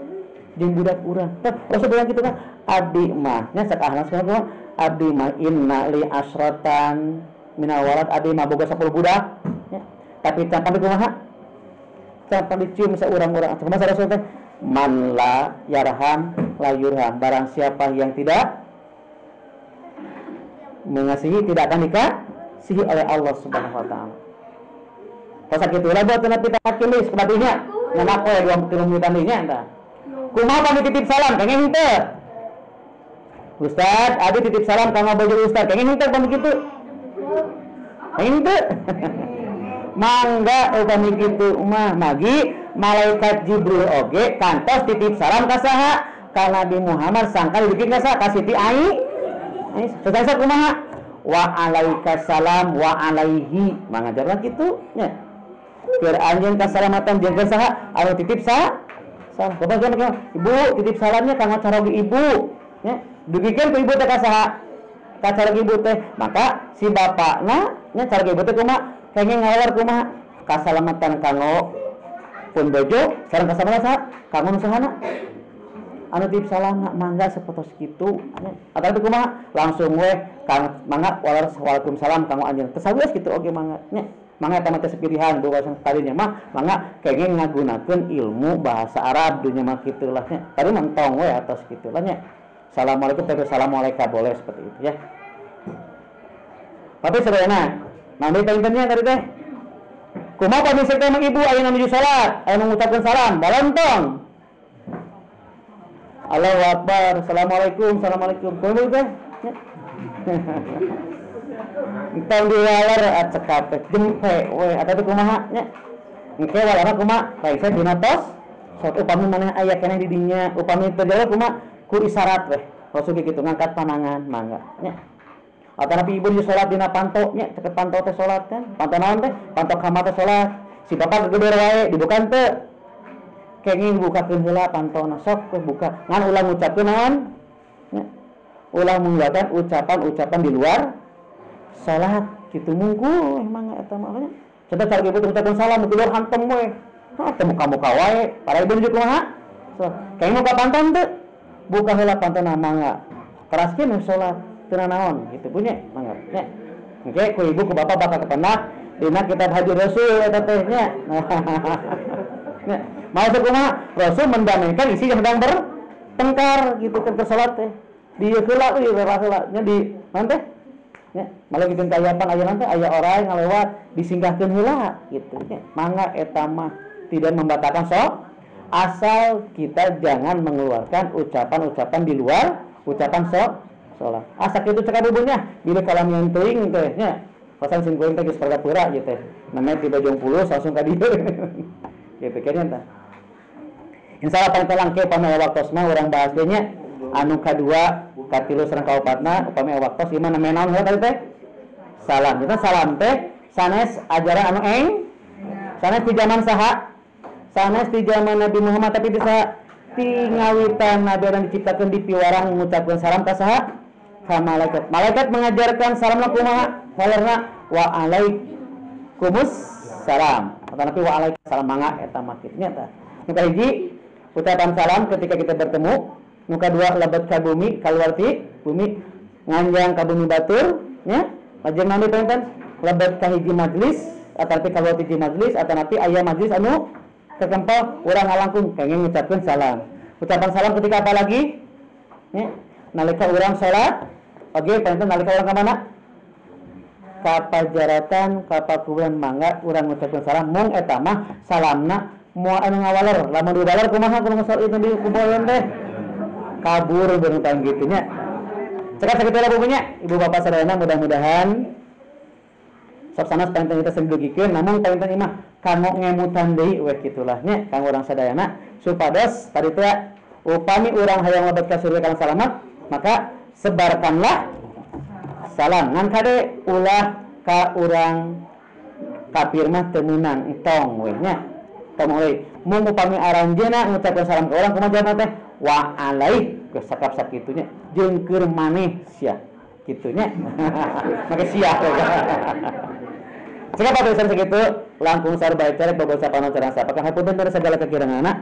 jin budak urang. terus Rasul bilang gitu kan, abdi mah nya sakahna sekarang abdi mah inna li asratan minawalat abdi mah boga 10 budak. Ya. Tapi tanpa dikumaha? Tanpa dicium seorang-orang. Kumaha Rasul teh? Man la yarham la yurham. Barang siapa yang tidak mengasihi tidak akan nikah dikasihi oleh Allah Subhanahu wa taala. Pas itu lah buat nanti kita kilis sepatunya. Yang aku ya dua tiga menit tadinya entah. Kuma pamit titip salam, pengen inter Ustad, adi titip salam kamu baju Ustad, pengen itu pamit gitu. Pengen itu. Mangga oh, kami gitu mah magi malaikat Jibril oge kantos titip salam kasaha karena Nabi Muhammad sangkal bikin kasa kasih ti ai. Sudah saya kumaha? wa alaika salam wa alaihi mangajarlah gitu nya keur anjeun kasalamatan jeung saha anu titip saha salah kebagian ke ibu titip salamnya cara di ibu nya dugikeun ke ibu teh saha ka lagi ibu teh maka si bapakna nya ya, cara ibu teh kumaha pengen ngawar kumaha kasalamatan kanggo pun bojo sareng kesalamatan saha kanggo nusahana anu tip salah nggak mangga sepotos gitu atau itu mah langsung gue kang mangga waalaikumsalam kamu anjir tesawias gitu oke mangga nya mangga tamat sepilihan dua kawasan nya mah mangga kayaknya ngagunakan ilmu bahasa Arab dunia mah gitu lah nya tadi mentong gue atas gitu lah nya Assalamualaikum tapi Assalamualaikum boleh seperti itu ya tapi sederhana nanti tanya-tanya tadi teh kumaha pamisir teh ibu ayeuna menuju salat ayo mengucapkan salam balontong Allahu Akbar. Assalamualaikum. Assalamualaikum. Kumpul teh. Entang diwalar acak kabeh jempe we ada tuh kumaha nya. Engke walara kumaha? saya dina tos. Sok upami mana ayah kena di dinya, upami teu kumaha? Ku isyarat weh. Rasul gitu ngangkat panangan mangga nya. Atau tapi ibu di sholat dina panto nya, teket panto teh sholat kan. Panto naon Panto kamar teh sholat. Si bapak kegeder wae, dibukan teh kengi buka kehela pantau nasok buka ngan ulah ngucapkan naon ya. ulah mengucapkan ucapan-ucapan di luar salat gitu munggu emang eta makanya coba cara ibu gitu, ucapan salam di luar hantem we ah temu kamu kawai para ibu juga kumaha so, kayak mau kapan tuh buka heula nama mangga keraskeun salat sholat nah, naon gitu punya mangga nya oke ku ibu ku bapak bakal kepenak dina kitab hadir rasul eta tehnya <laughs> Nah, Maksud kuma Rasul mendamaikan isi yang sedang bertengkar gitu kan kesalat teh. Di heula euy heula nya di nanti ya malah gitu kayapan aya nanti aya orang yang lewat disinggahkan heula gitu ya. Mangga eta mah tidak membatalkan sholat asal kita jangan mengeluarkan ucapan-ucapan di luar ucapan sholat sholat asal itu cekar buburnya bila kalam yang teing teh nya pasan singkuin kuing teh geus gitu namanya tiba jam puluh langsung ka dieu <laughs> dipikirin tah Insya Allah tentang ke pamai waktu mah orang bahas nya anu kadua katilu sareng kaupatna upami waktu iman namanya naon ya tadi teh salam kita salam teh sanes ajaran anu eng sanes di zaman saha sanes di zaman Nabi Muhammad tapi bisa tingawitan Nabi orang diciptakan di piwarang mengucapkan salam ke saha ka malaikat malaikat mengajarkan salam kumaha karena wa alaikumus salam tapi wa salam manga eta makit nyata Muka hiji ucapan salam ketika kita bertemu muka dua lebat ka bumi kaluarti bumi nganjang ka bumi batur ya lajeng nanti penten lebat ka hiji majlis atau kalau hiji majlis atau nanti ayah majlis anu terkempel orang ngalangkung pengen mengucapkan salam ucapan salam ketika apa lagi ya nalika orang sholat oke okay, penten nalika orang kemana kapajaratan kapakuburan mangga urang ngucapkeun salam mung eta mah salamna moal anu ngawaler lamun di balar kumaha kudu ngasal itu di kuboyan teh kabur jeung tang kitu nya cekat sakitu lah ibu bapak sadayana mudah-mudahan sok sanes kita sendiri namun panten imah kanggo ngemutan deui we kitulah nya kang urang sadayana supados tadi teh upami urang hayang lebet ka surga kang salamat maka sebarkanlah salam ngan kade ulah ka urang kafir mah temunan itong we nya tong we mung upami aranjeuna ngucapkeun salam ka urang kumaha jawabna teh wa alaih geus sakap nya jeung keur maneh sia kitunya <laughs> make sia Jika <laughs> pada tulisan segitu, langkung baik cerek bobo sapano cerang Apakah hapunten dari segala kekirangan anak.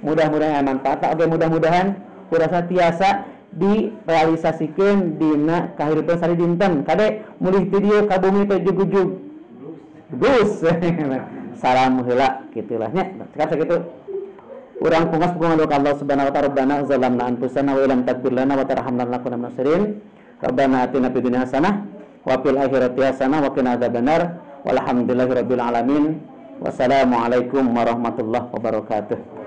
Mudah-mudahan manfaat, oke mudah-mudahan kurasa tiasa direalisasikan Dina kehidupan Sari Dinten kade mulih video kabumi terjugujug Gus <laughs> salam hela gitulahnya sekarang gitu orang pungas pengamal Allah subhanahu wa ta'ala Rabbana zalamna anfusana wa ilam takbir lana wa tarhamna lakuna minasirin Rabbana atina fid dunya hasanah wa fil akhirati hasanah wa qina adzabannar walhamdulillahi rabbil alamin wassalamualaikum warahmatullahi wabarakatuh